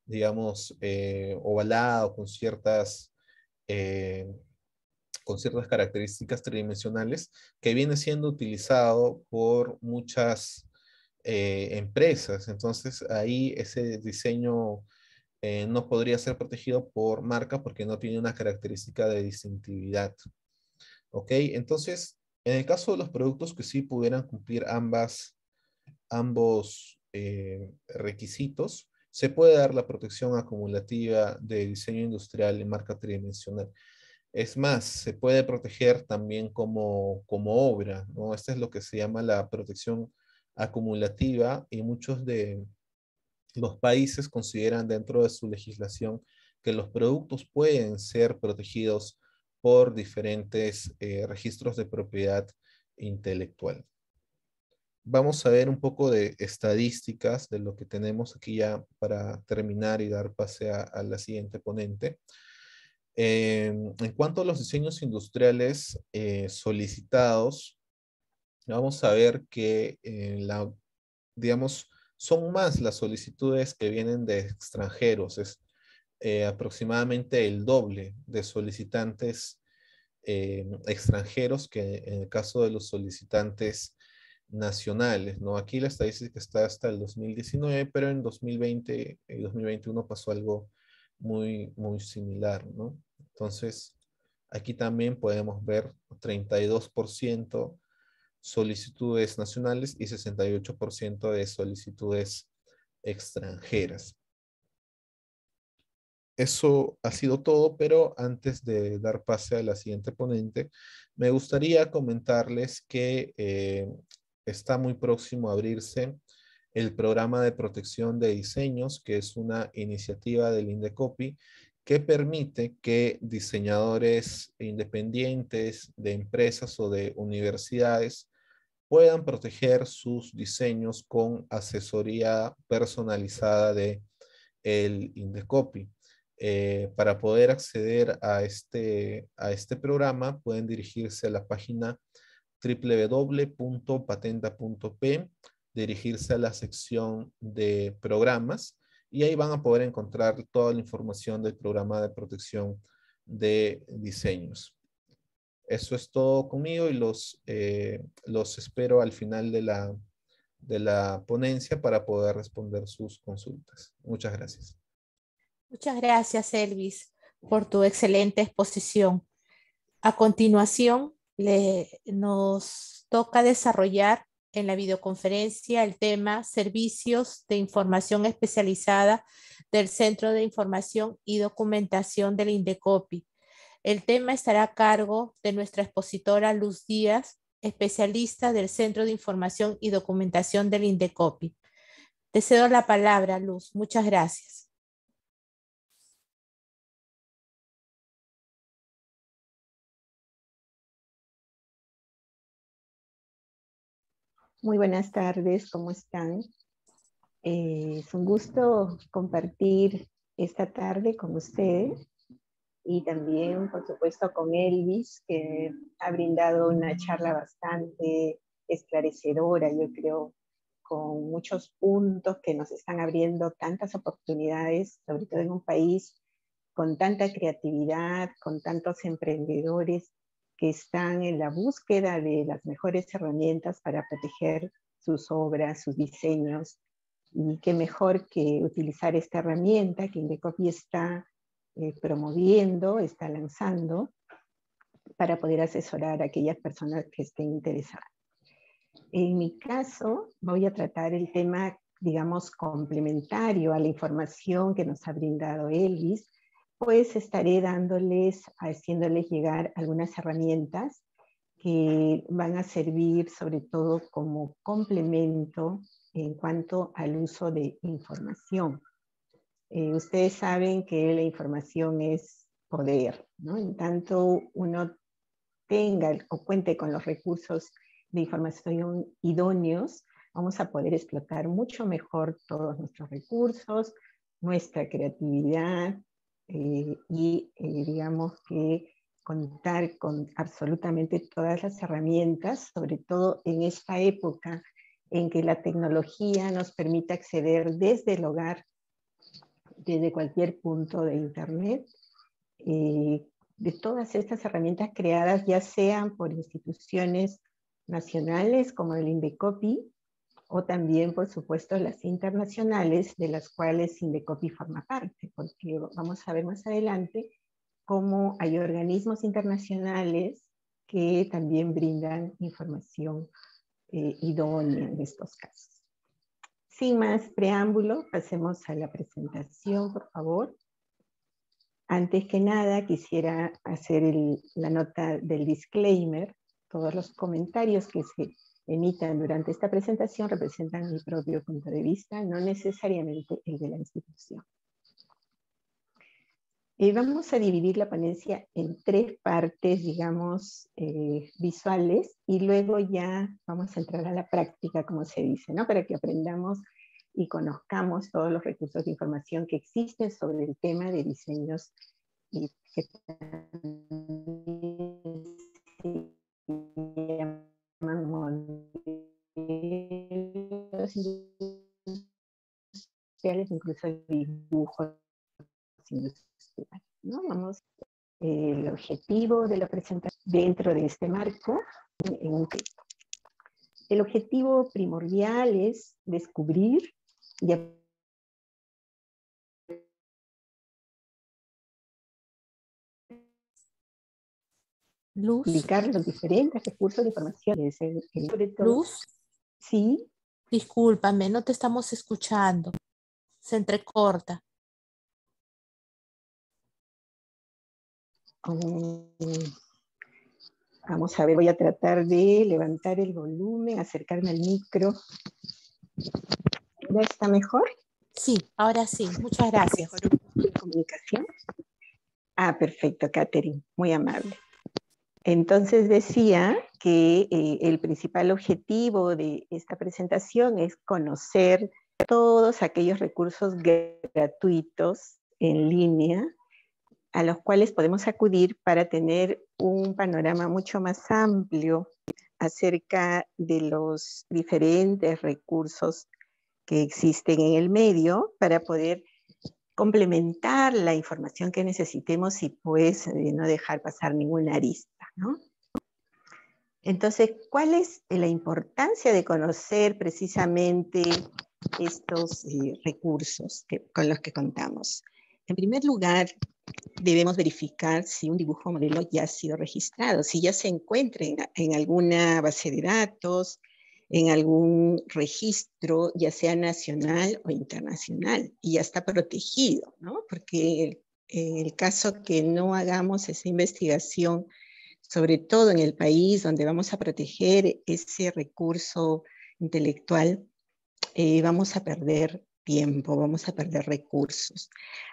digamos, eh, ovalado, con ciertas, eh, con ciertas características tridimensionales, que viene siendo utilizado por muchas eh, empresas. Entonces, ahí ese diseño no podría ser protegido por marca porque no tiene una característica de distintividad. ¿Ok? Entonces, en el caso de los productos que sí pudieran cumplir ambas, ambos requisitos, se puede dar la protección acumulativa de diseño industrial y marca tridimensional. Es más, se puede proteger también como, obra, ¿no? Esta es lo que se llama la protección acumulativa y muchos de los países consideran dentro de su legislación que los productos pueden ser protegidos por diferentes eh, registros de propiedad intelectual vamos a ver un poco de estadísticas de lo que tenemos aquí ya para terminar y dar pase a, la siguiente ponente. Em, en cuanto a los diseños industriales eh, solicitados, vamos a ver que eh, la, digamos, son más las solicitudes que vienen de extranjeros, es eh, aproximadamente el doble de solicitantes em, extranjeros que en el caso de los solicitantes nacionales, ¿no? Aquí la estadística está hasta el 2019, pero en 2020 y 2021 pasó algo muy, muy similar, ¿no? Entonces, aquí también podemos ver 32% solicitudes nacionales y 68% de solicitudes extranjeras. Eso ha sido todo, pero antes de dar pase a la siguiente ponente, me gustaría comentarles que eh, está muy próximo a abrirse el programa de protección de diseños, que es una iniciativa del Indecopy que permite que diseñadores independientes de empresas o de universidades puedan proteger sus diseños con asesoría personalizada de el Indecopy. Eh, para poder acceder a este, a este programa pueden dirigirse a la página www.patenta.p, dirigirse a la sección de programas y ahí van a poder encontrar toda la información del programa de protección de diseños. Eso es todo conmigo y los, eh, los espero al final de la, de la ponencia para poder responder sus consultas. Muchas gracias. Muchas gracias, Elvis, por tu excelente exposición. A continuación, le, nos toca desarrollar en la videoconferencia el tema Servicios de Información Especializada del Centro de Información y Documentación del INDECOPI. El tema estará a cargo de nuestra expositora Luz Díaz, especialista del Centro de Información y Documentación del INDECOPI. Te cedo la palabra, Luz. Muchas gracias. Muy buenas tardes, ¿cómo están? Eh, es un gusto compartir esta tarde con ustedes y también, por supuesto, con Elvis, que ha brindado una charla bastante esclarecedora, yo creo, con muchos puntos que nos están abriendo tantas oportunidades, sobre todo en un país con tanta creatividad, con tantos emprendedores que están en la búsqueda de las mejores herramientas para proteger sus obras, sus diseños, y qué mejor que utilizar esta herramienta que Indecopi está eh, promoviendo, está lanzando, para poder asesorar a aquellas personas que estén interesadas. En mi caso, voy a tratar el tema, digamos, complementario a la información que nos ha brindado Elvis, pues estaré dándoles, haciéndoles llegar algunas herramientas que van a servir sobre todo como complemento en cuanto al uso de información. Eh, ustedes saben que la información es poder, ¿no? En tanto uno tenga o cuente con los recursos de información idóneos, vamos a poder explotar mucho mejor todos nuestros recursos, nuestra creatividad, eh, y eh, digamos que contar con absolutamente todas las herramientas, sobre todo en esta época en que la tecnología nos permite acceder desde el hogar, desde cualquier punto de Internet, eh, de todas estas herramientas creadas ya sean por instituciones nacionales como el INDECOPI, o también, por supuesto, las internacionales, de las cuales Indecopi forma parte, porque vamos a ver más adelante cómo hay organismos internacionales que también brindan información eh, idónea en estos casos. Sin más preámbulo, pasemos a la presentación, por favor. Antes que nada, quisiera hacer el, la nota del disclaimer. Todos los comentarios que se emitan durante esta presentación representan mi propio punto de vista, no necesariamente el de la institución. Y eh, vamos a dividir la ponencia en tres partes, digamos, eh, visuales y luego ya vamos a entrar a la práctica, como se dice, ¿no? Para que aprendamos y conozcamos todos los recursos de información que existen sobre el tema de diseños y industriales, incluso dibujos industriales. ¿no? Vamos, el objetivo de la presentación dentro de este marco en un texto. El objetivo primordial es descubrir y Aplicar los diferentes recursos de información. Luz. Sí. Discúlpame, no te estamos escuchando. Se entrecorta. Vamos a ver, voy a tratar de levantar el volumen, acercarme al micro. ¿Ya está mejor? Sí, ahora sí. Muchas gracias. ¿Comunicación? Ah, perfecto, Catherine. Muy amable. Entonces decía que eh, el principal objetivo de esta presentación es conocer todos aquellos recursos gratuitos en línea a los cuales podemos acudir para tener un panorama mucho más amplio acerca de los diferentes recursos que existen en el medio para poder complementar la información que necesitemos y pues no dejar pasar ningún nariz. Entonces, ¿cuál es la importancia de conocer precisamente estos eh, recursos con los que contamos? En primer lugar, debemos verificar si un dibujo modelo ya ha sido registrado, si ya se encuentra en, alguna base de datos, en algún registro, ya sea nacional o internacional, y ya está protegido, ¿no? Porque el caso que no hagamos esa investigación sobre todo en el país donde vamos a proteger ese recurso intelectual, eh, vamos a perder tiempo, vamos a perder recursos.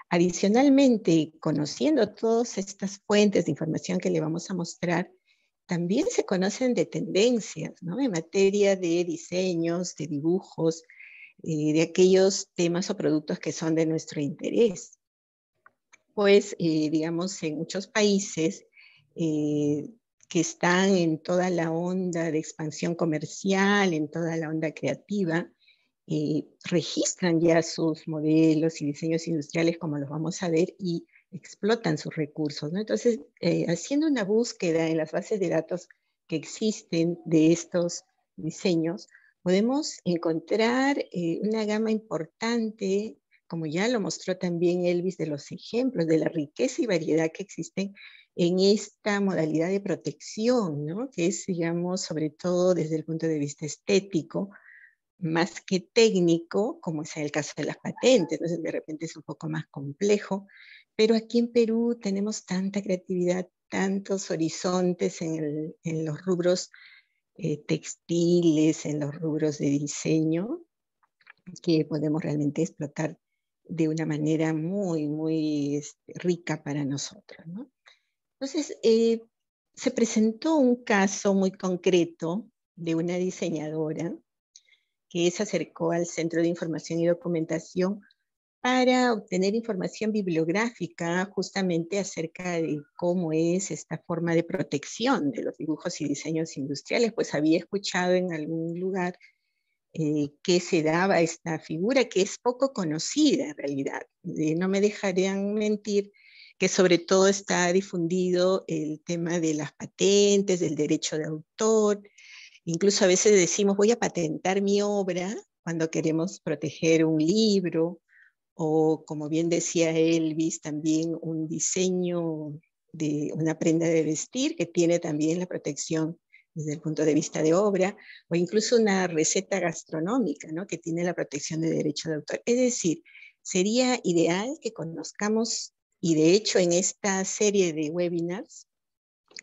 Adicionalmente, conociendo todas estas fuentes de información que le vamos a mostrar, también se conocen de tendencias, ¿no? En materia de diseños, de dibujos, eh, de aquellos temas o productos que son de nuestro interés. Pues, eh, digamos, en muchos países eh, que están en toda la onda de expansión comercial, en toda la onda creativa, eh, registran ya sus modelos y diseños industriales como los vamos a ver y explotan sus recursos. Entonces, eh, haciendo una búsqueda en las bases de datos que existen de estos diseños, podemos encontrar una gama importante, como ya lo mostró también Elvis, de los ejemplos, de la riqueza y variedad que existen en esta modalidad de protección, ¿no? que es, digamos, sobre todo desde el punto de vista estético, más que técnico, como es el caso de las patentes, entonces de repente es un poco más complejo, pero aquí en Perú tenemos tanta creatividad, tantos horizontes en, los rubros eh, textiles, en los rubros de diseño, que podemos realmente explotar de una manera muy, muy este, rica para nosotros. ¿no? Entonces, eh, se presentó un caso muy concreto de una diseñadora que se acercó al Centro de Información y Documentación para obtener información bibliográfica justamente acerca de cómo es esta forma de protección de los dibujos y diseños industriales, pues había escuchado en algún lugar eh, que se daba esta figura que es poco conocida en realidad. Eh, no me dejarían mentir que sobre todo está difundido el tema de las patentes, del derecho de autor. Incluso a veces decimos, voy a patentar mi obra cuando queremos proteger un libro o, como bien decía Elvis, también un diseño de una prenda de vestir que tiene también la protección desde el punto de vista de obra, o incluso una receta gastronómica, ¿no? que tiene la protección de derecho de autor. Es decir, sería ideal que conozcamos y de hecho, en esta serie de webinars,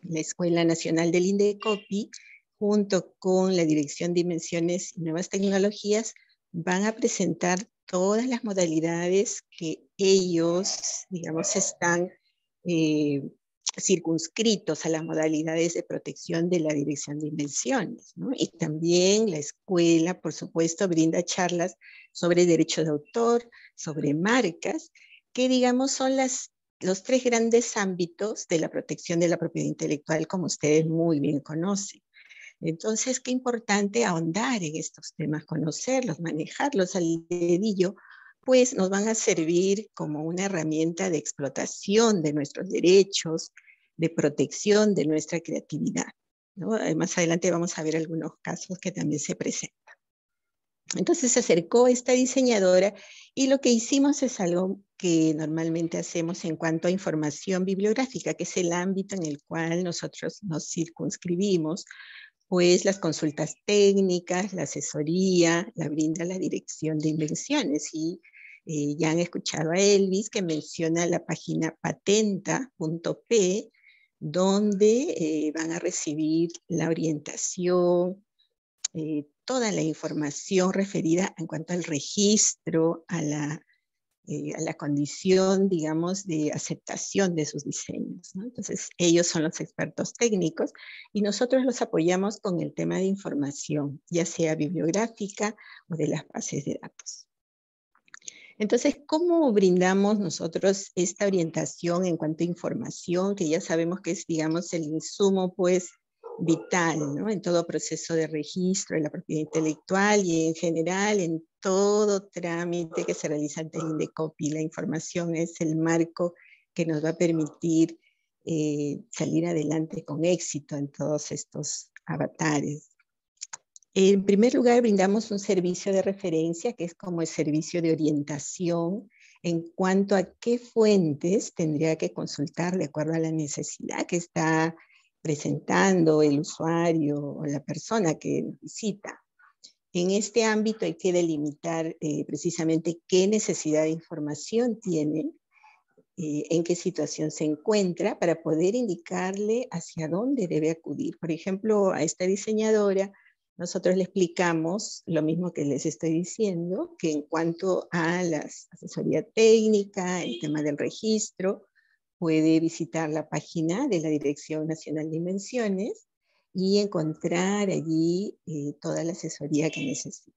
la Escuela Nacional del INDECOPI, junto con la Dirección de Dimensiones y Nuevas Tecnologías, van a presentar todas las modalidades que ellos, digamos, están eh, circunscritos a las modalidades de protección de la Dirección de Dimensiones. Y también la escuela, por supuesto, brinda charlas sobre derecho de autor, sobre marcas que digamos son las, los tres grandes ámbitos de la protección de la propiedad intelectual, como ustedes muy bien conocen. Entonces, qué importante ahondar en estos temas, conocerlos, manejarlos al dedillo, pues nos van a servir como una herramienta de explotación de nuestros derechos, de protección de nuestra creatividad. Más adelante vamos a ver algunos casos que también se presentan. Entonces se acercó esta diseñadora y lo que hicimos es algo que normalmente hacemos en cuanto a información bibliográfica, que es el ámbito en el cual nosotros nos circunscribimos, pues las consultas técnicas, la asesoría, la brinda la dirección de invenciones. Y eh, ya han escuchado a Elvis que menciona la página patenta.p, donde eh, van a recibir la orientación, eh, toda la información referida en cuanto al registro, a la, eh, condición, digamos, de aceptación de sus diseños. Entonces, ellos son los expertos técnicos y nosotros los apoyamos con el tema de información, ya sea bibliográfica o de las bases de datos. Entonces, ¿cómo brindamos nosotros esta orientación en cuanto a información, que ya sabemos que es, digamos, el insumo, pues, vital ¿no? en todo proceso de registro, de la propiedad intelectual y en general en todo trámite que se realiza ante el INDECOPI. La información es el marco que nos va a permitir eh, salir adelante con éxito en todos estos avatares. En primer lugar, brindamos un servicio de referencia que es como el servicio de orientación en cuanto a qué fuentes tendría que consultar de acuerdo a la necesidad que está presentando el usuario o la persona que visita. En este ámbito hay que delimitar eh, precisamente qué necesidad de información tiene, eh, en qué situación se encuentra para poder indicarle hacia dónde debe acudir. Por ejemplo, a esta diseñadora nosotros le explicamos lo mismo que les estoy diciendo, que en cuanto a la asesoría técnica, el tema del registro, puede visitar la página de la Dirección Nacional de Invenciones y encontrar allí eh, toda la asesoría que necesita.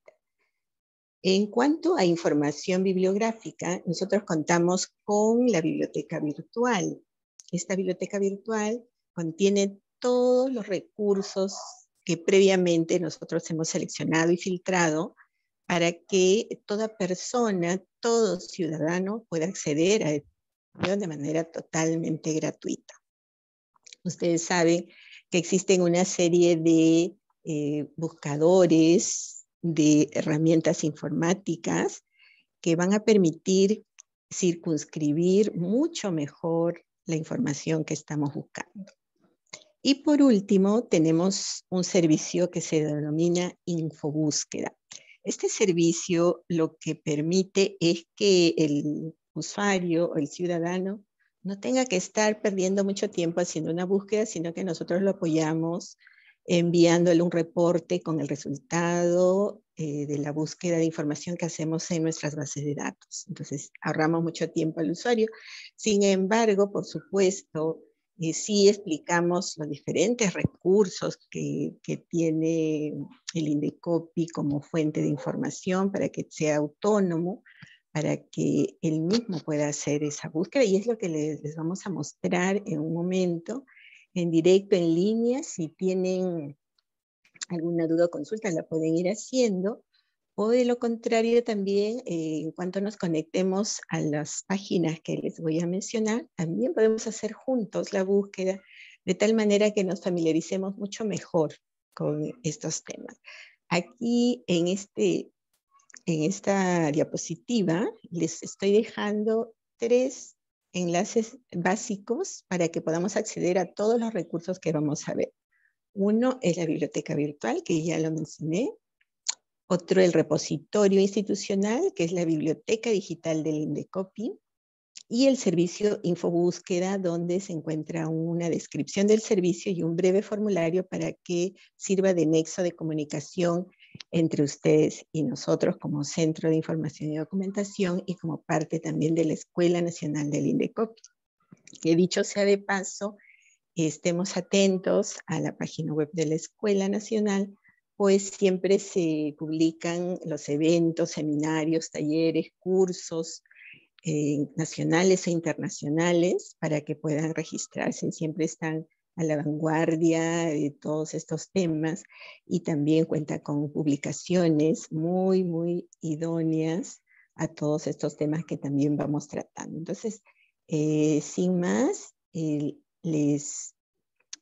En cuanto a información bibliográfica, nosotros contamos con la biblioteca virtual. Esta biblioteca virtual contiene todos los recursos que previamente nosotros hemos seleccionado y filtrado para que toda persona, todo ciudadano pueda acceder a de manera totalmente gratuita. Ustedes saben que existen una serie de eh, buscadores, de herramientas informáticas que van a permitir circunscribir mucho mejor la información que estamos buscando. Y por último, tenemos un servicio que se denomina infobúsqueda. Este servicio lo que permite es que el usuario o el ciudadano no tenga que estar perdiendo mucho tiempo haciendo una búsqueda, sino que nosotros lo apoyamos enviándole un reporte con el resultado eh, de la búsqueda de información que hacemos en nuestras bases de datos. Entonces, ahorramos mucho tiempo al usuario. Sin embargo, por supuesto, si eh, sí explicamos los diferentes recursos que, que tiene el INDECOPI como fuente de información para que sea autónomo para que él mismo pueda hacer esa búsqueda y es lo que les, vamos a mostrar en un momento en directo, en línea. Si tienen alguna duda o consulta, la pueden ir haciendo. O de lo contrario, también eh, en cuanto nos conectemos a las páginas que les voy a mencionar, también podemos hacer juntos la búsqueda de tal manera que nos familiaricemos mucho mejor con estos temas. Aquí en este en esta diapositiva les estoy dejando tres enlaces básicos para que podamos acceder a todos los recursos que vamos a ver. Uno es la biblioteca virtual, que ya lo mencioné. Otro, el repositorio institucional, que es la biblioteca digital del Indecopi. Y el servicio Infobúsqueda, donde se encuentra una descripción del servicio y un breve formulario para que sirva de nexo de comunicación entre ustedes y nosotros como Centro de Información y Documentación y como parte también de la Escuela Nacional del INDECOP. Que dicho sea de paso, estemos atentos a la página web de la Escuela Nacional, pues siempre se publican los eventos, seminarios, talleres, cursos eh, nacionales e internacionales para que puedan registrarse. Siempre están a la vanguardia de todos estos temas y también cuenta con publicaciones muy, muy idóneas a todos estos temas que también vamos tratando. Entonces, eh, sin más, eh, les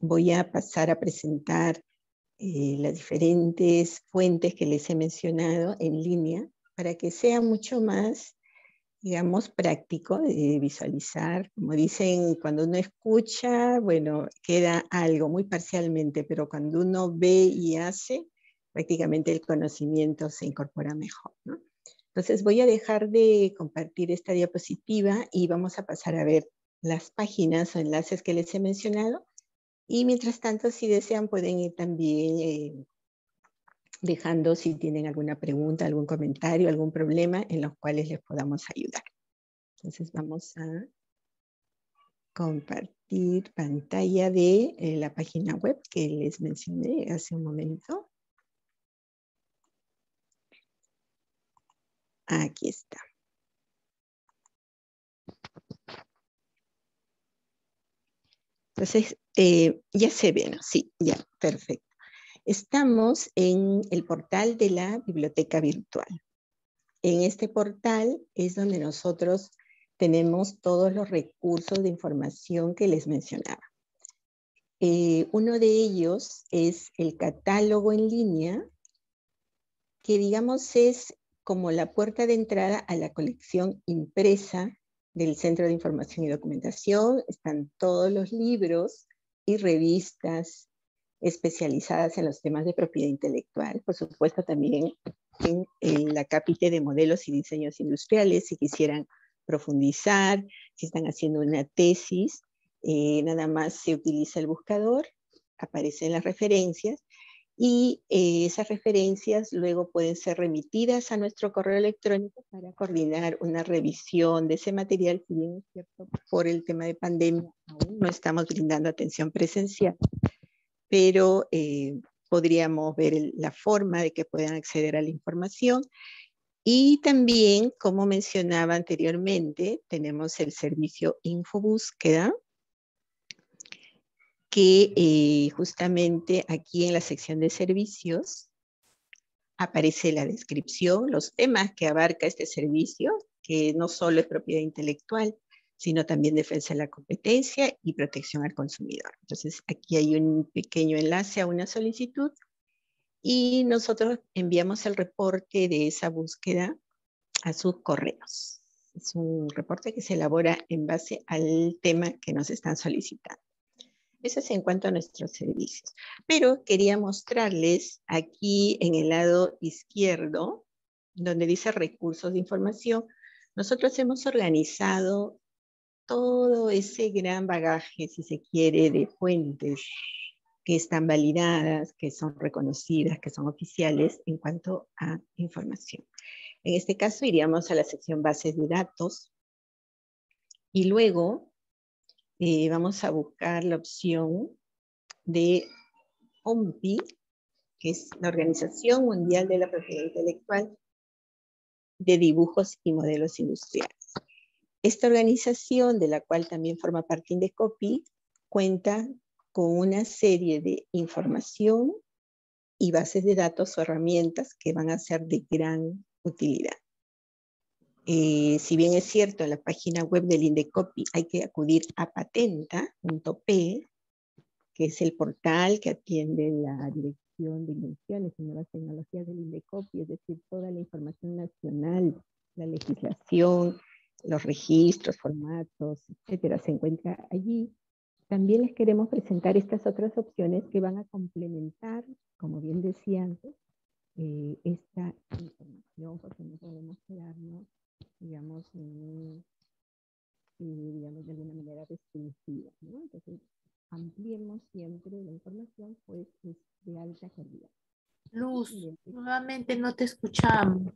voy a pasar a presentar eh, las diferentes fuentes que les he mencionado en línea para que sea mucho más digamos, práctico de visualizar. Como dicen, cuando uno escucha, bueno, queda algo muy parcialmente, pero cuando uno ve y hace, prácticamente el conocimiento se incorpora mejor. Entonces voy a dejar de compartir esta diapositiva y vamos a pasar a ver las páginas o enlaces que les he mencionado. Y mientras tanto, si desean, pueden ir también eh, dejando si tienen alguna pregunta, algún comentario, algún problema en los cuales les podamos ayudar. Entonces vamos a compartir pantalla de eh, la página web que les mencioné hace un momento. Aquí está. Entonces, eh, ya se ve, ¿no? Sí, ya, perfecto. Estamos en el portal de la biblioteca virtual. En este portal es donde nosotros tenemos todos los recursos de información que les mencionaba. Eh, uno de ellos es el catálogo en línea, que digamos es como la puerta de entrada a la colección impresa del Centro de Información y Documentación. Están todos los libros y revistas especializadas en los temas de propiedad intelectual, por supuesto también en, la cápita de modelos y diseños industriales, si quisieran profundizar, si están haciendo una tesis, eh, nada más se utiliza el buscador, aparecen las referencias y eh, esas referencias luego pueden ser remitidas a nuestro correo electrónico para coordinar una revisión de ese material, si bien es cierto, por el tema de pandemia aún no estamos brindando atención presencial, pero eh, podríamos ver la forma de que puedan acceder a la información. Y también, como mencionaba anteriormente, tenemos el servicio Infobúsqueda, que eh, justamente aquí en la sección de servicios aparece la descripción, los temas que abarca este servicio, que no solo es propiedad intelectual, sino también defensa de la competencia y protección al consumidor. Entonces, aquí hay un pequeño enlace a una solicitud y nosotros enviamos el reporte de esa búsqueda a sus correos. Es un reporte que se elabora en base al tema que nos están solicitando. Eso es en cuanto a nuestros servicios. Pero quería mostrarles aquí en el lado izquierdo, donde dice recursos de información, nosotros hemos organizado todo ese gran bagaje, si se quiere, de fuentes que están validadas, que son reconocidas, que son oficiales en cuanto a información. En este caso iríamos a la sección bases de datos y luego eh, vamos a buscar la opción de OMPI, que es la Organización Mundial de la Propiedad Intelectual de Dibujos y Modelos Industriales. Esta organización, de la cual también forma parte Indecopi, cuenta con una serie de información y bases de datos o herramientas que van a ser de gran utilidad. Eh, si bien es cierto, en la página web del Indecopi hay que acudir a patenta.p, que es el portal que atiende la Dirección de Invenciones y Nuevas Tecnologías del Indecopi, es decir, toda la información nacional, la legislación, los registros, formatos, etcétera, se encuentra allí. También les queremos presentar estas otras opciones que van a complementar, como bien decía antes, eh, esta información, porque no podemos quedarnos, digamos, en, digamos de alguna manera restringida. Entonces, ampliemos siempre la información, pues es de alta calidad. Luz, nuevamente no te escuchamos.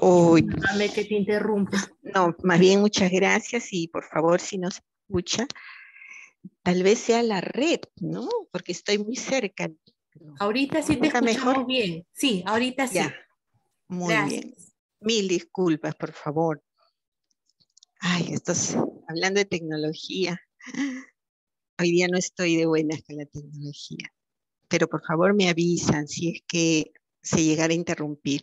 Uy. Dame que te interrumpa. No, más bien muchas gracias y por favor, si no se escucha, tal vez sea la red, ¿no? Porque estoy muy cerca. Ahorita sí te escuchamos mejor? bien. Sí, ahorita sí. Muy bien. Mil disculpas, por favor. Ay, estás hablando de tecnología. Hoy día no estoy de buenas con la tecnología. Pero por favor me avisan si es que se llegara a interrumpir.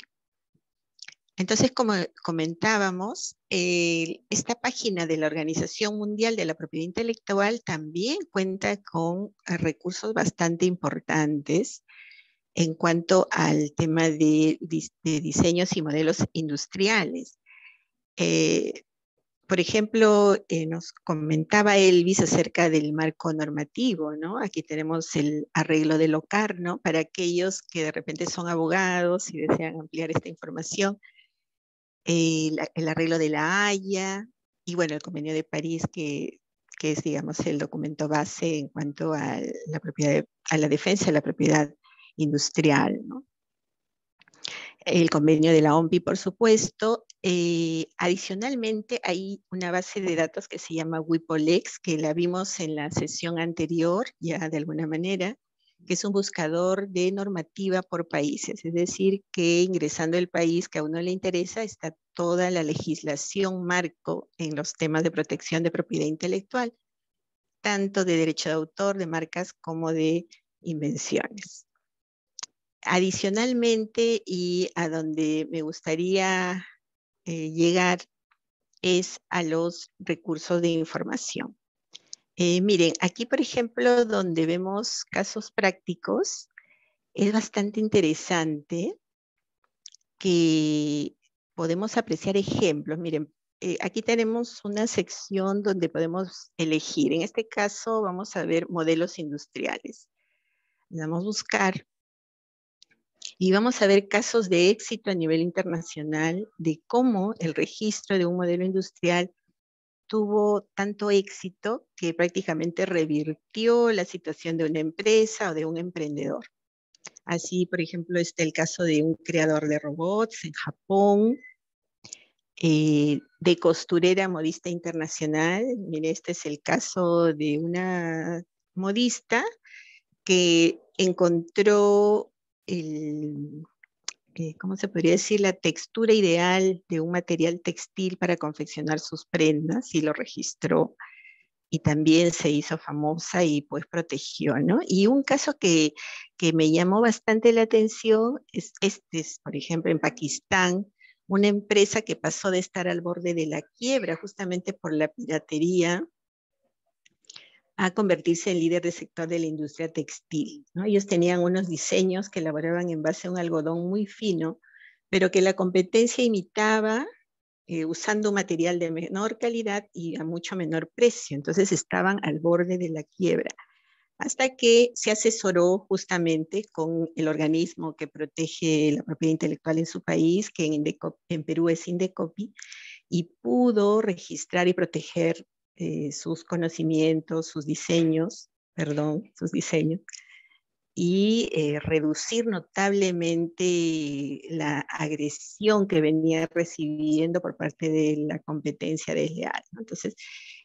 Entonces, como comentábamos, esta página de la Organización Mundial de la Propiedad Intelectual también cuenta con eh, recursos bastante importantes en cuanto al tema de, diseños y modelos industriales. Eh, por ejemplo, eh, nos comentaba Elvis acerca del marco normativo, ¿no? Aquí tenemos el arreglo de Locarno para aquellos que de repente son abogados y desean ampliar esta información el, arreglo de la Haya y bueno, el convenio de París que, es, digamos, el documento base en cuanto a la, propiedad, a la defensa de la propiedad industrial. El convenio de la OMPI, por supuesto. Eh, adicionalmente, hay una base de datos que se llama WIPOLEX, que la vimos en la sesión anterior, ya de alguna manera, que es un buscador de normativa por países, es decir, que ingresando el país que a uno le interesa está toda la legislación marco en los temas de protección de propiedad intelectual, tanto de derecho de autor, de marcas como de invenciones. Adicionalmente, y a donde me gustaría eh, llegar, es a los recursos de información. Eh, miren, aquí por ejemplo, donde vemos casos prácticos, es bastante interesante que podemos apreciar ejemplos. Miren, eh, aquí tenemos una sección donde podemos elegir. En este caso vamos a ver modelos industriales. Vamos a buscar. Y vamos a ver casos de éxito a nivel internacional de cómo el registro de un modelo industrial tuvo tanto éxito que prácticamente revirtió la situación de una empresa o de un emprendedor. Así, por ejemplo, está el caso de un creador de robots en Japón, eh, de costurera modista internacional. Mire, este es el caso de una modista que encontró el ¿cómo se podría decir? La textura ideal de un material textil para confeccionar sus prendas y lo registró y también se hizo famosa y pues protegió, ¿no? Y un caso que, me llamó bastante la atención es este, por ejemplo, en Pakistán, una empresa que pasó de estar al borde de la quiebra justamente por la piratería a convertirse en líder del sector de la industria textil. Ellos tenían unos diseños que elaboraban en base a un algodón muy fino, pero que la competencia imitaba eh, usando material de menor calidad y a mucho menor precio. Entonces estaban al borde de la quiebra, hasta que se asesoró justamente con el organismo que protege la propiedad intelectual en su país, que en, en Perú es Indecopi, y pudo registrar y proteger eh, sus conocimientos, sus diseños, perdón, sus diseños, y eh, reducir notablemente la agresión que venía recibiendo por parte de la competencia desleal. Entonces,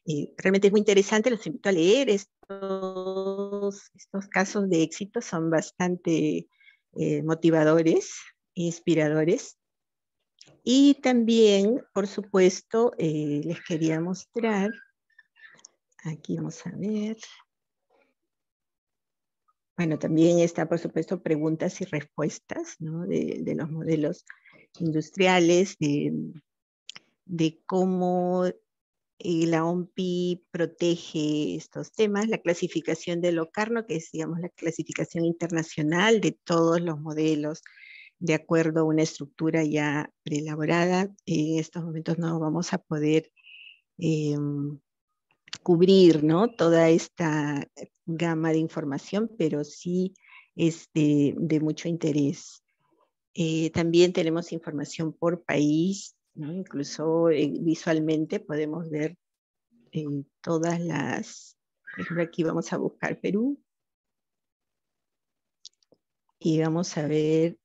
eh, realmente es muy interesante, los invito a leer estos, casos de éxito, son bastante motivadores, inspiradores. Y también, por supuesto, les quería mostrar Aquí vamos a ver. Bueno, también está, por supuesto, preguntas y respuestas ¿no? de, los modelos industriales, de, cómo eh, la OMPI protege estos temas, la clasificación de Locarno, que es, digamos, la clasificación internacional de todos los modelos de acuerdo a una estructura ya preelaborada. En estos momentos no vamos a poder em, cubrir, ¿no? Toda esta gama de información, pero sí es de, mucho interés. Eh, también tenemos información por país, ¿no? Incluso eh, visualmente podemos ver eh, todas las, por ejemplo, aquí vamos a buscar Perú. Y vamos a ver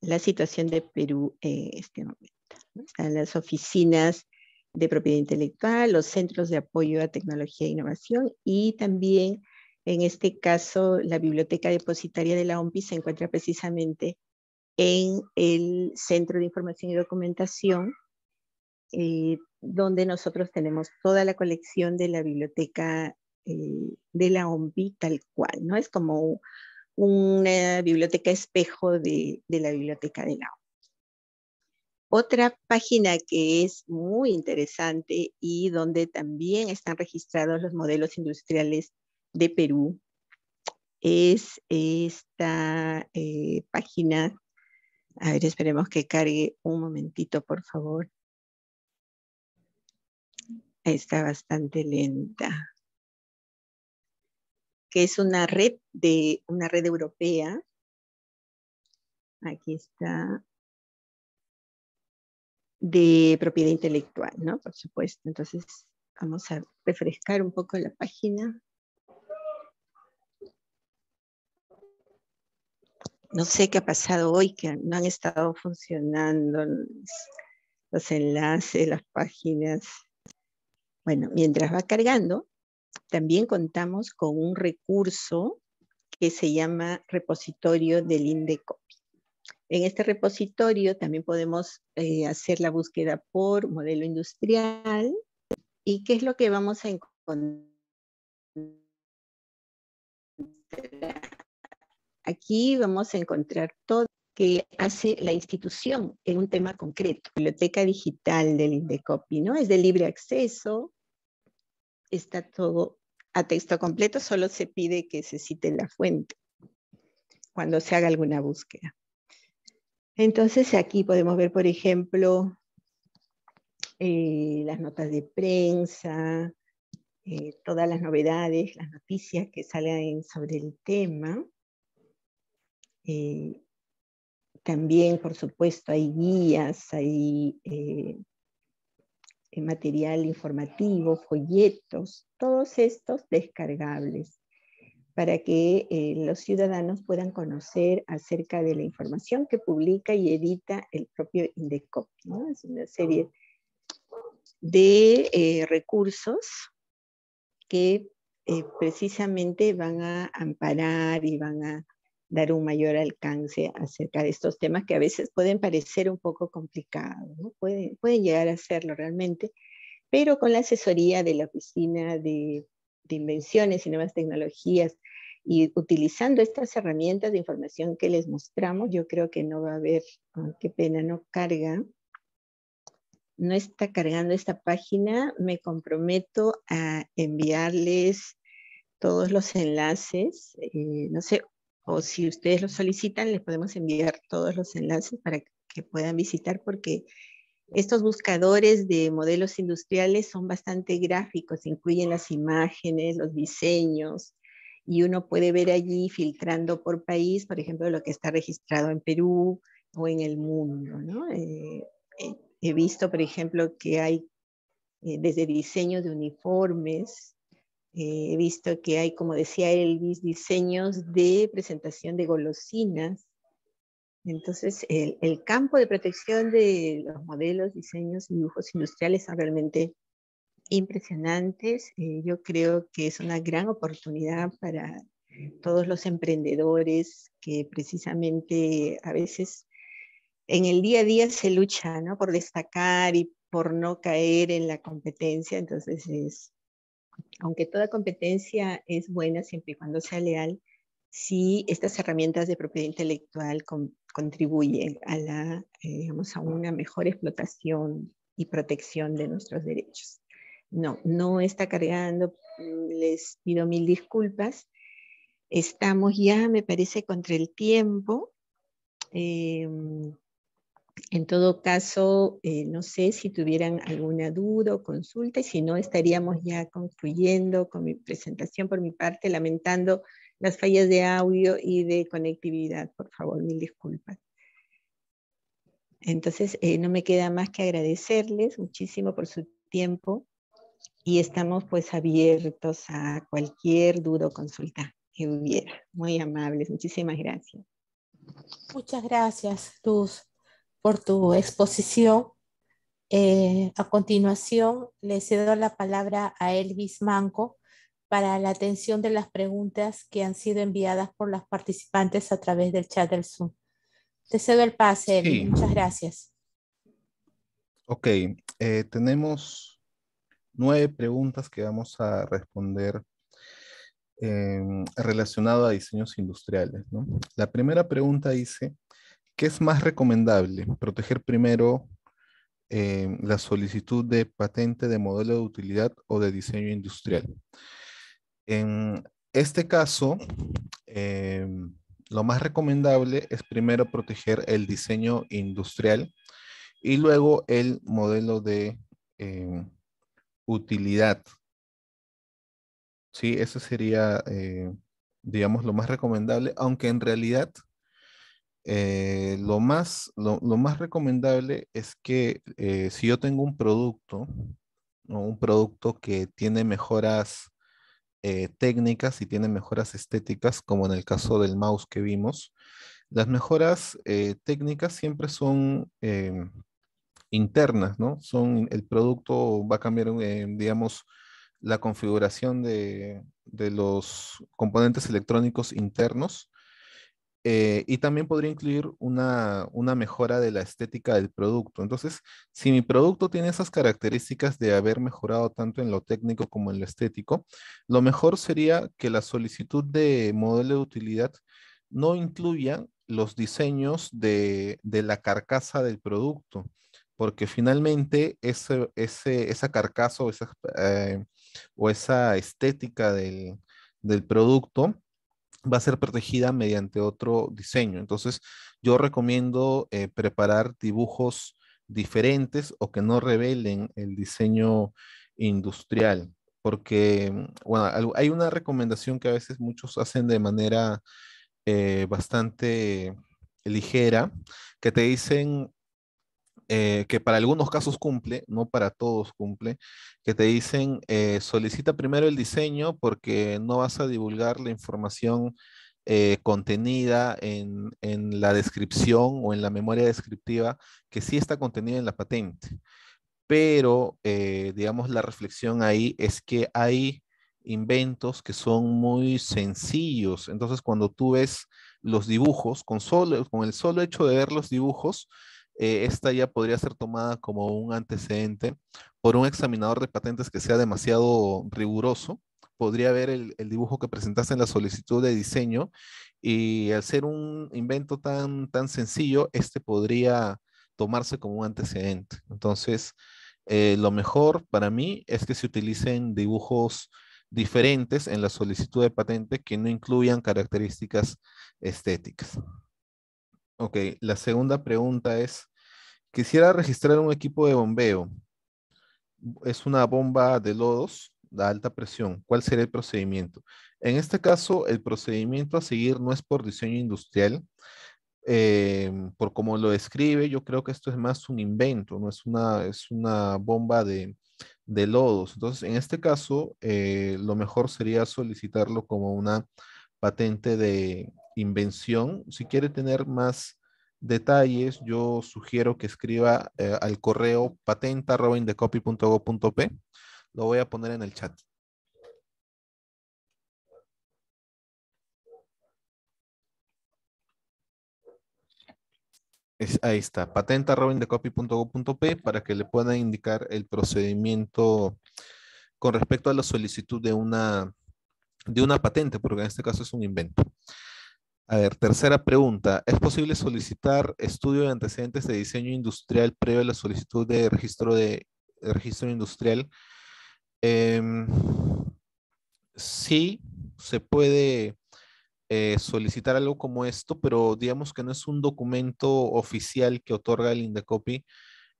la situación de Perú en este momento. O las oficinas de propiedad intelectual, los centros de apoyo a tecnología e innovación y también en este caso la biblioteca depositaria de la OMPI se encuentra precisamente en el Centro de Información y Documentación, eh, donde nosotros tenemos toda la colección de la biblioteca eh, de la OMPI tal cual, ¿no? Es como una biblioteca espejo de, de la biblioteca de la OMPI. Otra página que es muy interesante y donde también están registrados los modelos industriales de Perú es esta eh, página. A ver, esperemos que cargue un momentito, por favor. Está bastante lenta. Que es una red de una red europea. Aquí está de propiedad intelectual, ¿no? Por supuesto. Entonces, vamos a refrescar un poco la página. No sé qué ha pasado hoy, que no han estado funcionando los enlaces, las páginas. Bueno, mientras va cargando, también contamos con un recurso que se llama repositorio del INDECOPI. En este repositorio también podemos eh, hacer la búsqueda por modelo industrial y qué es lo que vamos a encontrar. Aquí vamos a encontrar todo que hace la institución en un tema concreto. Biblioteca digital del Indecopi, ¿no? Es de libre acceso, está todo a texto completo, solo se pide que se cite la fuente cuando se haga alguna búsqueda. Entonces aquí podemos ver, por ejemplo, eh, las notas de prensa, eh, todas las novedades, las noticias que salen sobre el tema. Eh, también, por supuesto, hay guías, hay material informativo, folletos, todos estos descargables para que eh, los ciudadanos puedan conocer acerca de la información que publica y edita el propio INDECOP. ¿no? Es una serie de eh, recursos que eh, precisamente van a amparar y van a dar un mayor alcance acerca de estos temas que a veces pueden parecer un poco complicados, ¿no? pueden llegar a serlo realmente, pero con la asesoría de la Oficina de de invenciones y nuevas tecnologías y utilizando estas herramientas de información que les mostramos, yo creo que no va a haber, ah, qué pena, no carga, no está cargando esta página, me comprometo a enviarles todos los enlaces, eh, no sé, o si ustedes lo solicitan, les podemos enviar todos los enlaces para que puedan visitar porque estos buscadores de modelos industriales son bastante gráficos, incluyen las imágenes, los diseños, y uno puede ver allí filtrando por país, por ejemplo, lo que está registrado en Perú o en el mundo. Eh, eh, he visto, por ejemplo, que hay eh, desde diseños de uniformes, he visto que hay, como decía Elvis, diseños de presentación de golosinas, entonces, el, campo de protección de los modelos, diseños y dibujos industriales son realmente impresionantes. Eh, yo creo que es una gran oportunidad para todos los emprendedores que precisamente a veces en el día a día se lucha por destacar y por no caer en la competencia. Entonces, es, aunque toda competencia es buena siempre y cuando sea leal, si estas herramientas de propiedad intelectual contribuyen a, la, eh, digamos, a una mejor explotación y protección de nuestros derechos. No, no está cargando, mm, les pido mil disculpas. Estamos ya, me parece, contra el tiempo. Em, en todo caso, eh, no sé si tuvieran alguna duda o consulta, y si no, estaríamos ya concluyendo con mi presentación por mi parte, lamentando las fallas de audio y de conectividad, por favor, mil disculpas. Entonces, eh, no me queda más que agradecerles muchísimo por su tiempo y estamos pues abiertos a cualquier duda o consulta que hubiera. Muy amables, muchísimas gracias. Muchas gracias, Luz, por tu exposición. Eh, a continuación, le cedo la palabra a Elvis Manco para la atención de las preguntas que han sido enviadas por las participantes a través del chat del Zoom. Te cedo el pase, Muchas gracias. Ok, eh, tenemos nueve preguntas que vamos a responder relacionadas em, relacionado a diseños industriales. La primera pregunta dice, ¿qué es más recomendable? ¿Proteger primero em, la solicitud de patente de modelo de utilidad o de diseño industrial? En este caso, em, lo más recomendable es primero proteger el diseño industrial y luego el modelo de em, utilidad. Sí, eso sería, eh, digamos, lo más recomendable, aunque en realidad eh, lo, más, lo, más recomendable es que eh, si yo tengo un producto, o un producto que tiene mejoras eh, técnicas y tienen mejoras estéticas, como en el caso del mouse que vimos. Las mejoras eh, técnicas siempre son em, internas, ¿no? Son, el producto va a cambiar, eh, digamos, la configuración de los componentes electrónicos internos eh, y también podría incluir una, mejora de la estética del producto. Entonces, si mi producto tiene esas características de haber mejorado tanto en lo técnico como en lo estético, lo mejor sería que la solicitud de modelo de utilidad no incluya los diseños de, la carcasa del producto, porque finalmente esa carcasa eh, o esa, estética del, del producto va a ser protegida mediante otro diseño. Entonces, yo recomiendo eh, preparar dibujos diferentes o que no revelen el diseño industrial, porque, mm, bueno, hay una recomendación que a veces muchos hacen de manera eh, bastante ligera, que te dicen eh, que para algunos casos cumple, no para todos cumple, que te dicen eh, solicita primero el diseño porque no vas a divulgar la información eh, contenida en, la descripción o en la memoria descriptiva que sí está contenida en la patente. Pero, digamos, la reflexión ahí es que hay inventos que son muy sencillos. Entonces, cuando tú ves los dibujos, con el solo hecho de ver los dibujos, eh, esta ya podría ser tomada como un antecedente por un examinador de patentes que sea demasiado riguroso. Podría ver el, dibujo que presentaste en la solicitud de diseño y al ser un invento tan, tan sencillo, este podría tomarse como un antecedente. Entonces, eh, lo mejor para mí es que se utilicen dibujos diferentes en la solicitud de patente que no incluyan características estéticas. Ok, la segunda pregunta es, quisiera registrar un equipo de bombeo. Es una bomba de lodos de alta presión. ¿Cuál sería el procedimiento? En este caso, el procedimiento a seguir no es por diseño industrial. Em, por como lo describe, yo creo que esto es más un invento, no es una, es una bomba de, lodos. Entonces, en este caso, eh, lo mejor sería solicitarlo como una patente de, invención. Si quiere tener más detalles, yo sugiero que escriba eh, al correo patenta p, Lo voy a poner en el chat. Es, ahí está, patenta p, para que le puedan indicar el procedimiento con respecto a la solicitud de una, de una patente, porque en este caso es un invento. A ver, tercera pregunta. ¿Es posible solicitar estudio de antecedentes de diseño industrial previo a la solicitud de registro de, registro industrial? Em, sí, se puede eh, solicitar algo como esto, pero digamos que no es un documento oficial que otorga el Indecopi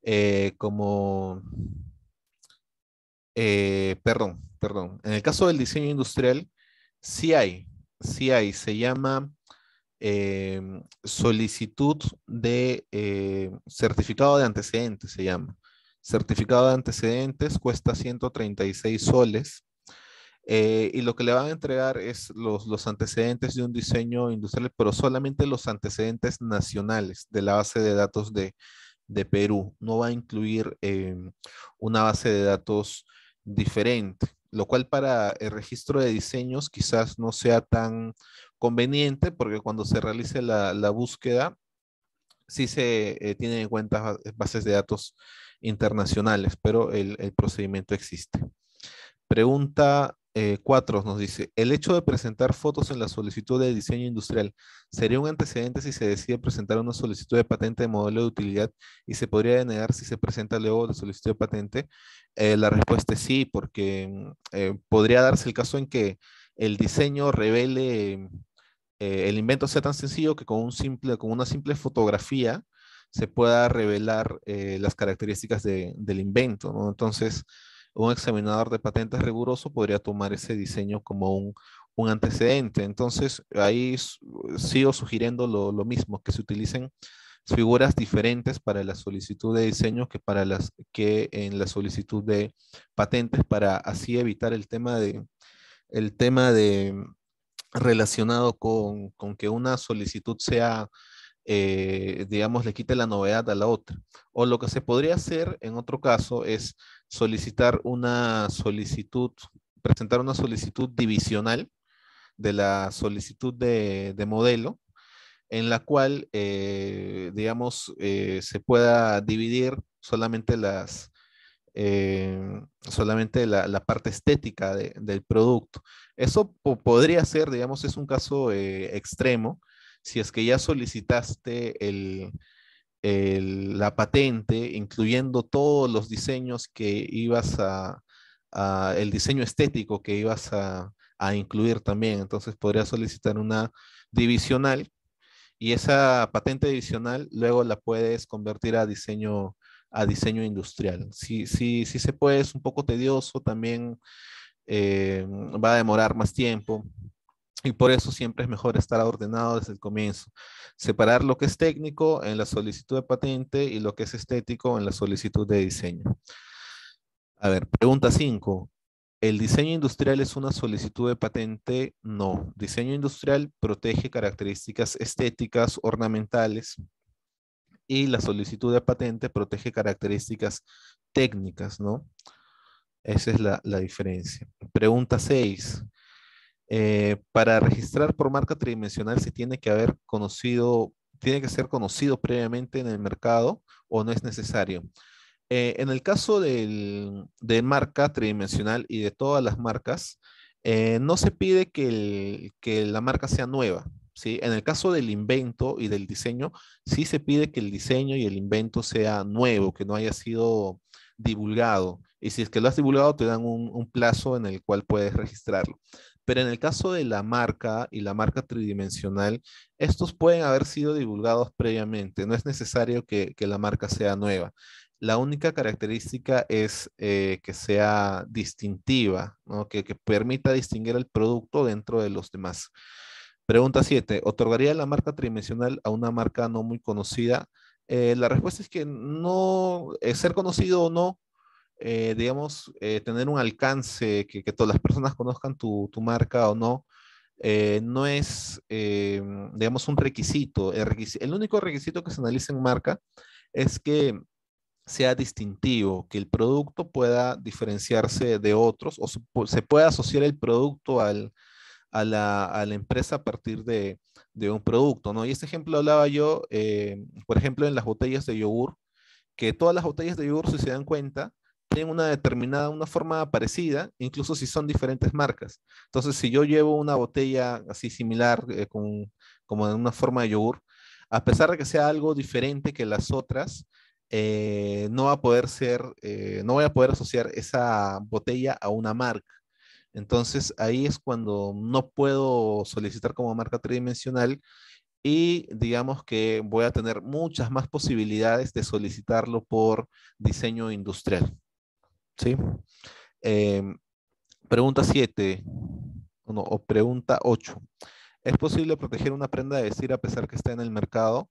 eh, como... Eh, perdón, perdón. En el caso del diseño industrial, sí hay, sí hay. Se llama Em, solicitud de eh, certificado de antecedentes, se llama. Certificado de antecedentes cuesta 136 soles. Eh, y lo que le van a entregar es los, los antecedentes de un diseño industrial, pero solamente los antecedentes nacionales de la base de datos de, Perú. No va a incluir em, una base de datos diferente, lo cual para el registro de diseños quizás no sea tan conveniente porque cuando se realice la, búsqueda, sí se tiene eh, tienen en cuenta bases de datos internacionales, pero el, procedimiento existe. Pregunta 4 eh, nos dice, el hecho de presentar fotos en la solicitud de diseño industrial sería un antecedente si se decide presentar una solicitud de patente de modelo de utilidad y se podría denegar si se presenta luego la solicitud de patente. Eh, la respuesta es sí, porque podría darse el caso en que el diseño revele eh, el invento sea tan sencillo que con, un simple, con una simple fotografía se pueda revelar eh, las características del invento. Entonces, un examinador de patentes riguroso podría tomar ese diseño como un, antecedente. Entonces, ahí sigo sugiriendo lo, lo, mismo, que se utilicen figuras diferentes para la solicitud de diseño que, para las, que en la solicitud de patentes para así evitar el tema de, el tema de, relacionado con, que una solicitud sea, eh, digamos, le quite la novedad a la otra. O lo que se podría hacer en otro caso es solicitar una solicitud, presentar una solicitud divisional de la solicitud de, modelo, en la cual, eh, digamos, eh, se pueda dividir solamente las, eh, solamente la, parte estética del producto. Eso podría ser, digamos, es un caso eh, extremo, si es que ya solicitaste el, la patente, incluyendo todos los diseños que ibas a, el diseño estético que ibas a, a incluir también. Entonces podría solicitar una divisional y esa patente divisional luego la puedes convertir a diseño a diseño industrial. Si, se puede, es un poco tedioso, también eh, va a demorar más tiempo. Y por eso siempre es mejor estar ordenado desde el comienzo. Separar lo que es técnico en la solicitud de patente y lo que es estético en la solicitud de diseño. A ver, pregunta 5. ¿El diseño industrial es una solicitud de patente? No. Diseño industrial protege características estéticas, ornamentales, y la solicitud de patente protege características técnicas, ¿no? Esa es la, diferencia. Pregunta 6. Eh, para registrar por marca tridimensional se tiene que haber conocido, tiene que ser conocido previamente en el mercado o no es necesario. Eh, en el caso de marca tridimensional y de todas las marcas, eh, no se pide que la marca sea nueva, ¿sí? En el caso del invento y del diseño, sí se pide que el diseño y el invento sea nuevo, que no haya sido divulgado. Y si es que lo has divulgado, te dan un, plazo en el cual puedes registrarlo. Pero en el caso de la marca y la marca tridimensional, estos pueden haber sido divulgados previamente. No es necesario que, la marca sea nueva. La única característica es eh, que sea distintiva, que permita distinguir el producto dentro de los demás. Pregunta 7. ¿Otorgaría la marca tridimensional a una marca no muy conocida? Eh, la respuesta es que no, eh, ser conocido o no, eh, digamos, tener un alcance, que, todas las personas conozcan tu, marca o no, no es, em, digamos, un requisito. El, único requisito que se analiza en marca es que sea distintivo, que el producto pueda diferenciarse de otros o se pueda asociar el producto al, a la, empresa a partir de, un producto, ¿no? Y este ejemplo hablaba yo, eh, por ejemplo, en las botellas de yogur, que todas las botellas de yogur, si se dan cuenta, tienen una determinada, una forma parecida, incluso si son diferentes marcas. Entonces, si yo llevo una botella así similar, eh, como en una forma de yogur, a pesar de que sea algo diferente que las otras, eh, no va a poder ser, no voy a poder asociar esa botella a una marca. Entonces ahí es cuando no puedo solicitar como marca tridimensional y digamos que voy a tener muchas más posibilidades de solicitarlo por diseño industrial. ¿Sí? Em, pregunta 7 o pregunta 8. ¿Es posible proteger una prenda de vestir a pesar que está en el mercado?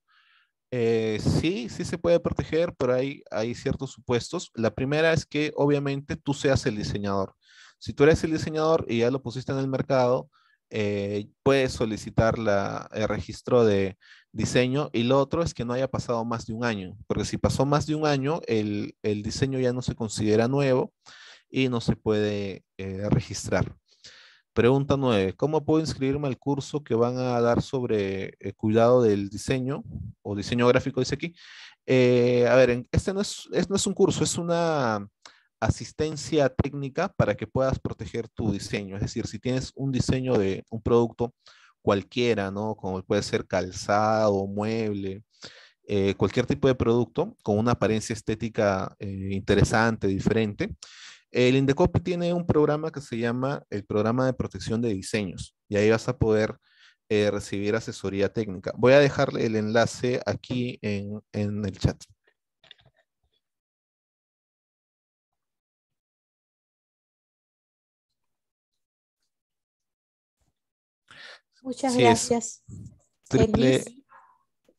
Eh, sí, sí se puede proteger, pero hay ciertos supuestos. La primera es que obviamente tú seas el diseñador. Si tú eres el diseñador y ya lo pusiste en el mercado, eh, puedes solicitar el registro de diseño y lo otro es que no haya pasado más de un año, porque si pasó más de un año, el, diseño ya no se considera nuevo y no se puede eh, registrar. Pregunta 9. ¿Cómo puedo inscribirme al curso que van a dar sobre eh, cuidado del diseño o diseño gráfico, dice aquí? a ver, este no es, este no es un curso, es una asistencia técnica para que puedas proteger tu diseño. Es decir, si tienes un diseño de un producto cualquiera, ¿no? Como puede ser calzado, mueble, eh, cualquier tipo de producto con una apariencia estética eh, interesante, diferente. El Indecopi tiene un programa que se llama el programa de protección de diseños y ahí vas a poder eh, recibir asesoría técnica. Voy a dejarle el enlace aquí en, en el chat. Muchas gracias.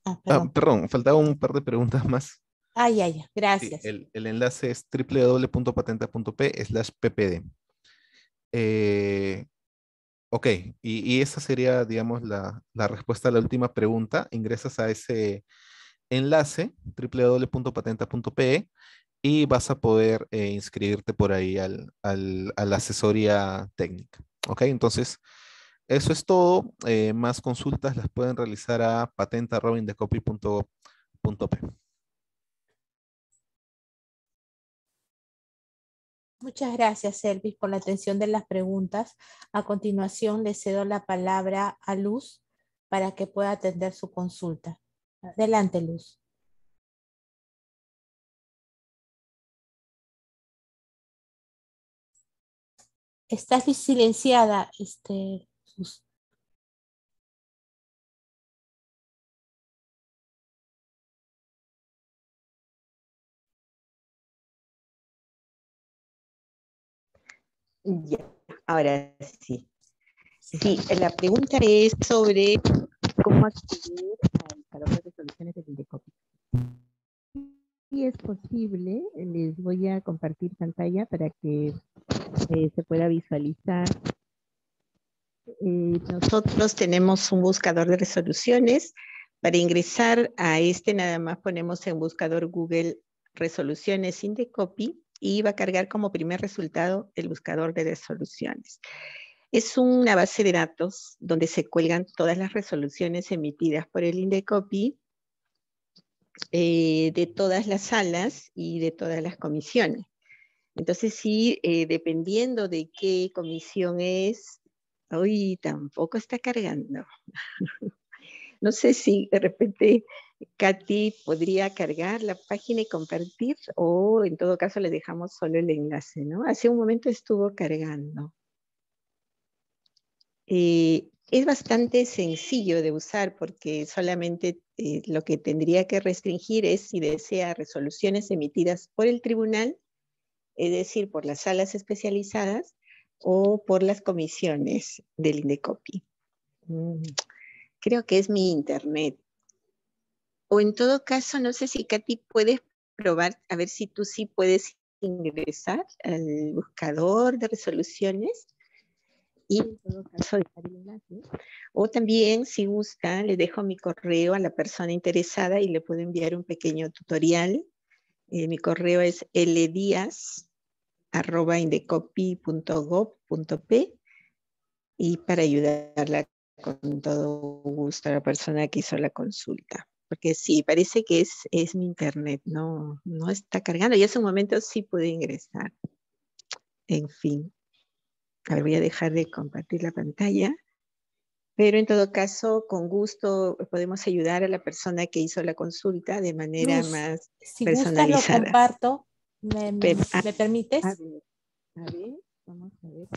Ah, ah, perdón. faltaba un par de preguntas más. Ay, ay, gracias. el, enlace es www.patenta.p ppd. Eh, ok, y, esa sería, digamos, la, respuesta a la última pregunta. Ingresas a ese enlace, www.patenta.pe, y vas a poder eh, inscribirte por ahí a la asesoría técnica. Ok, entonces... Eso es todo. Eh, más consultas las pueden realizar a patenta.robindecopy.p. Muchas gracias, Elvis, por la atención de las preguntas. A continuación, le cedo la palabra a Luz para que pueda atender su consulta. Adelante, Luz. Estás silenciada, este, ya, ahora sí. Sí, la pregunta es sobre cómo acceder al calor de soluciones de Si es posible, les voy a compartir pantalla para que eh, se pueda visualizar Mm, nosotros tenemos un buscador de resoluciones. Para ingresar a este nada más ponemos en buscador Google resoluciones Indecopy y va a cargar como primer resultado el buscador de resoluciones. Es una base de datos donde se cuelgan todas las resoluciones emitidas por el Indecopy eh, de todas las salas y de todas las comisiones. Entonces sí, eh, dependiendo de qué comisión es, Hoy tampoco está cargando. [laughs] No sé si de repente Katy podría cargar la página y compartir o en todo caso le dejamos solo el enlace, ¿no? Hace un momento estuvo cargando. Eh, es bastante sencillo de usar porque solamente eh, lo que tendría que restringir es si desea resoluciones emitidas por el tribunal, es decir, por las salas especializadas, o por las comisiones del INDECOPI. Mm. Creo que es mi internet. O en todo caso, no sé si Katy puedes probar, a ver si tú sí puedes ingresar al buscador de resoluciones y en todo caso O también, si gusta, le dejo mi correo a la persona interesada y le puedo enviar un pequeño tutorial. Eh, mi correo es ldiaz arroba indecopy.gov.p y para ayudarla con todo gusto a la persona que hizo la consulta. Porque sí, parece que es, es mi internet, no, no está cargando. Y hace un momento sí pude ingresar. En fin, ver, voy a dejar de compartir la pantalla. Pero en todo caso, con gusto podemos ayudar a la persona que hizo la consulta de manera más personalizada. lo comparto Ah, ¿Me, permites? A ver, vamos a ver.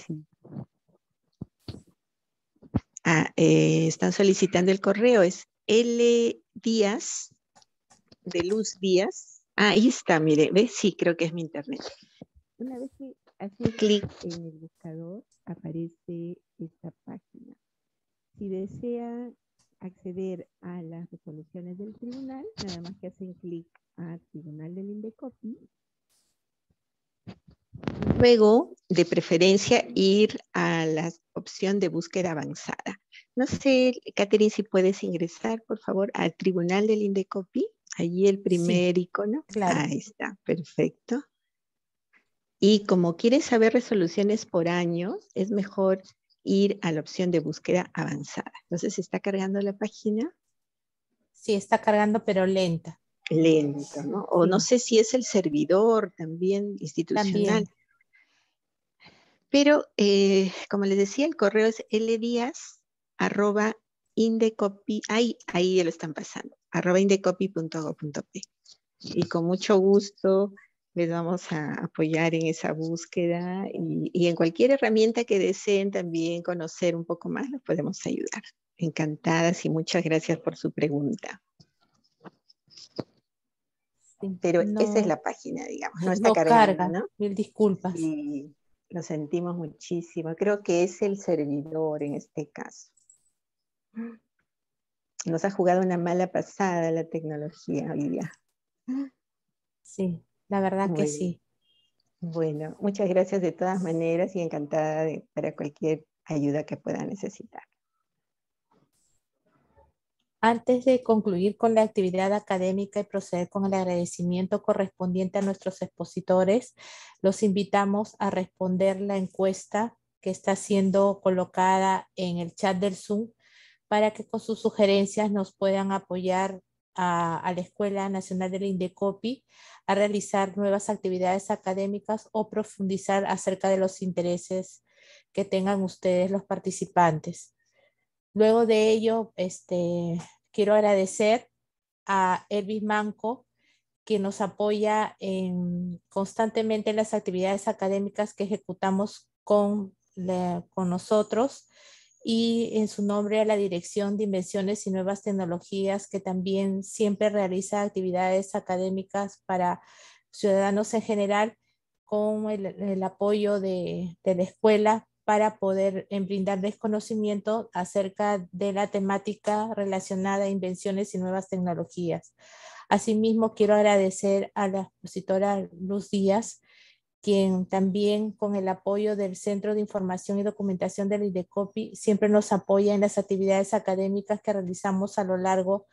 Ah, eh, están solicitando el correo, es L Díaz, de Luz Díaz. ahí está, mire, ¿ves? Sí, creo que es mi internet. Una vez que hacen clic en el buscador, aparece esta página. Si desea acceder a las resoluciones del tribunal, nada más que hacen clic a Tribunal del Indecopi Luego, de preferencia, ir a la opción de búsqueda avanzada. No sé, Catherine, si puedes ingresar, por favor, al Tribunal del Indecopi. Allí el primer icono. Ahí está, perfecto. Y como quieres saber resoluciones por años, es mejor ir a la opción de búsqueda avanzada. Entonces, ¿está cargando la página? Sí, está cargando, pero lenta. Lenta, ¿no? O no sé si es el servidor también institucional. Pero, eh, como les decía, el correo es ldíaz ahí, ahí ya lo están pasando, arroba Y con mucho gusto les vamos a apoyar en esa búsqueda y, en cualquier herramienta que deseen también conocer un poco más, los podemos ayudar. Encantadas y muchas gracias por su pregunta. Pero esa es la página, digamos, no está cargando, ¿no? Mil disculpas. Lo sentimos muchísimo. Creo que es el servidor en este caso. Nos ha jugado una mala pasada la tecnología hoy Sí, la verdad que sí. Bueno, muchas gracias de todas maneras y encantada para cualquier ayuda que pueda necesitar. Antes de concluir con la actividad académica y proceder con el agradecimiento correspondiente a nuestros expositores, los invitamos a responder la encuesta que está siendo colocada en el chat del Zoom para que con sus sugerencias nos puedan apoyar a, la Escuela Nacional del Indecopi a realizar nuevas actividades académicas o profundizar acerca de los intereses que tengan ustedes los participantes. Luego de ello, este, quiero agradecer a Elvis Manco, que nos apoya constantemente en las actividades académicas que ejecutamos con, nosotros y en su nombre a la Dirección de Invenciones y Nuevas Tecnologías, que también siempre realiza actividades académicas para ciudadanos en general con el, apoyo de la escuela para poder brindarles conocimiento acerca de la temática relacionada a invenciones y nuevas tecnologías. Asimismo, quiero agradecer a la expositora Luz Díaz, quien también con el apoyo del Centro de Información y Documentación del IDECOPI siempre nos apoya en las actividades académicas que realizamos a lo largo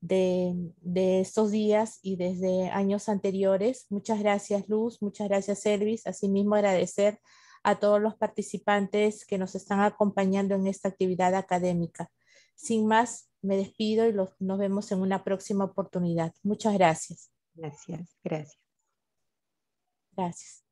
de, de estos días y desde años anteriores. Muchas gracias Luz, muchas gracias Elvis. Asimismo agradecer a todos los participantes que nos están acompañando en esta actividad académica. Sin más, me despido y los, nos vemos en una próxima oportunidad. Muchas gracias. Gracias, gracias. Gracias.